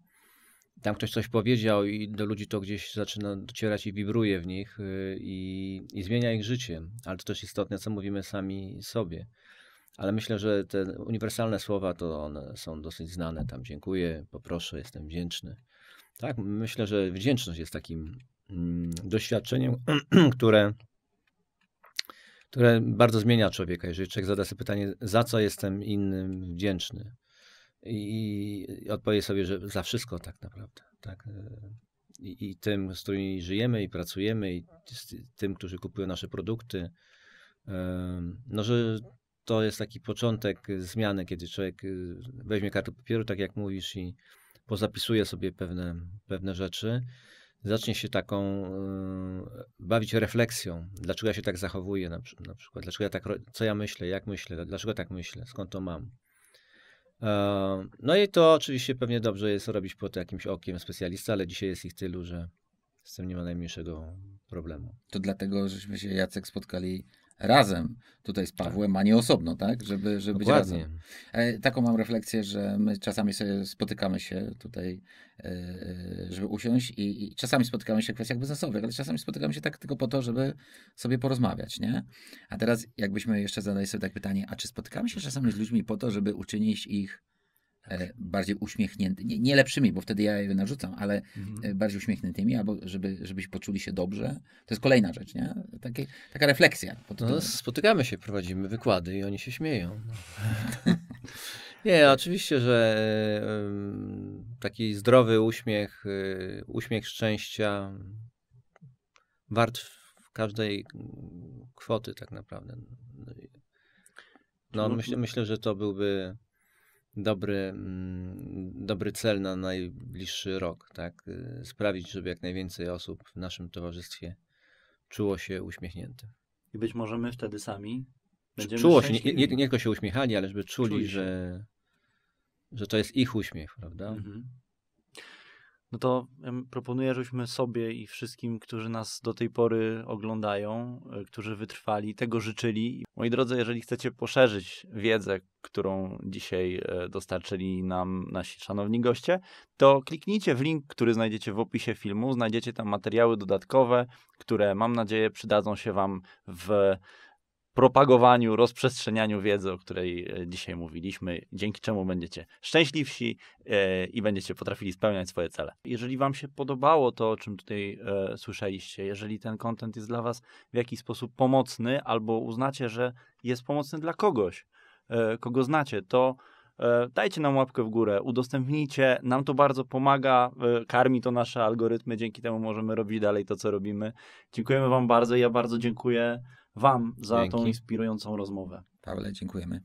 tam ktoś coś powiedział i do ludzi to gdzieś zaczyna docierać i wibruje w nich y, i, i zmienia ich życie. Ale to też istotne, co mówimy sami sobie. Ale myślę, że te uniwersalne słowa to one są dosyć znane. Tam dziękuję, poproszę, jestem wdzięczny. Tak, myślę, że wdzięczność jest takim mm, doświadczeniem, które, które bardzo zmienia człowieka. Jeżeli człowiek zada sobie pytanie, za co jestem innym wdzięczny, i odpowie sobie, że za wszystko tak naprawdę. Tak? Y, I, I, tym, z którymi żyjemy i pracujemy, i tym, którzy kupują nasze produkty. No, że to jest taki początek zmiany, kiedy człowiek y, weźmie kartę papieru, tak jak mówisz, i pozapisuje sobie pewne, pewne rzeczy. Zacznie się taką y, bawić refleksją, dlaczego ja się tak zachowuję na, na przykład, dlaczego ja tak, co ja myślę, jak myślę, dlaczego tak myślę, skąd to mam. No i to oczywiście pewnie dobrze jest robić pod jakimś okiem specjalista, ale dzisiaj jest ich tylu, że z tym nie ma najmniejszego problemu. To dlatego, żeśmy się Jacek spotkali razem tutaj z tak. Pawłem, a nie osobno, tak? Żeby, żeby być razem. E, taką mam refleksję, że my czasami sobie spotykamy się tutaj, e, e, żeby usiąść i, i, czasami spotykamy się w kwestiach biznesowych, ale czasami spotykamy się tak tylko po to, żeby sobie porozmawiać, nie? A teraz jakbyśmy jeszcze zadali sobie tak pytanie, a czy spotykamy się czasami z ludźmi po to, żeby uczynić ich tak. E, bardziej uśmiechniętymi, nie, nie, lepszymi, bo wtedy ja je narzucam, ale mhm. E, bardziej uśmiechniętymi, albo żeby, żebyś poczuli się dobrze. To jest kolejna rzecz, nie? Takie, taka refleksja. No, spotykamy się, prowadzimy wykłady i oni się śmieją. No. nie, oczywiście, że taki zdrowy uśmiech, y, uśmiech szczęścia wart każdej kwoty tak naprawdę. No, no, no myślę, myślę, że to byłby dobry, mm, dobry cel na najbliższy rok, tak? Y, sprawić, żeby jak najwięcej osób w naszym towarzystwie czuło się uśmiechnięte. I być może my wtedy sami będziemy Czuło się, nie, nie, nie, tylko się uśmiechali, ale żeby czuli, czuli że, że to jest ich uśmiech, prawda? Mhm no to proponuję, żebyśmy sobie i wszystkim, którzy nas do tej pory oglądają, e, którzy wytrwali, tego życzyli. Moi drodzy, jeżeli chcecie poszerzyć wiedzę, którą dzisiaj e, dostarczyli nam nasi szanowni goście, to kliknijcie w link, który znajdziecie w opisie filmu. Znajdziecie tam materiały dodatkowe, które mam nadzieję przydadzą się Wam w propagowaniu, rozprzestrzenianiu wiedzy, o której e, dzisiaj mówiliśmy, dzięki czemu będziecie szczęśliwsi e, i będziecie potrafili spełniać swoje cele. Jeżeli Wam się podobało to, o czym tutaj e, słyszeliście, jeżeli ten kontent jest dla Was w jakiś sposób pomocny, albo uznacie, że jest pomocny dla kogoś, kogo znacie, to dajcie nam łapkę w górę, udostępnijcie, nam to bardzo pomaga, karmi to nasze algorytmy, dzięki temu możemy robić dalej to, co robimy. Dziękujemy Wam bardzo, ja bardzo dziękuję Wam za Dzięki. tą inspirującą rozmowę. Paweł, dziękujemy.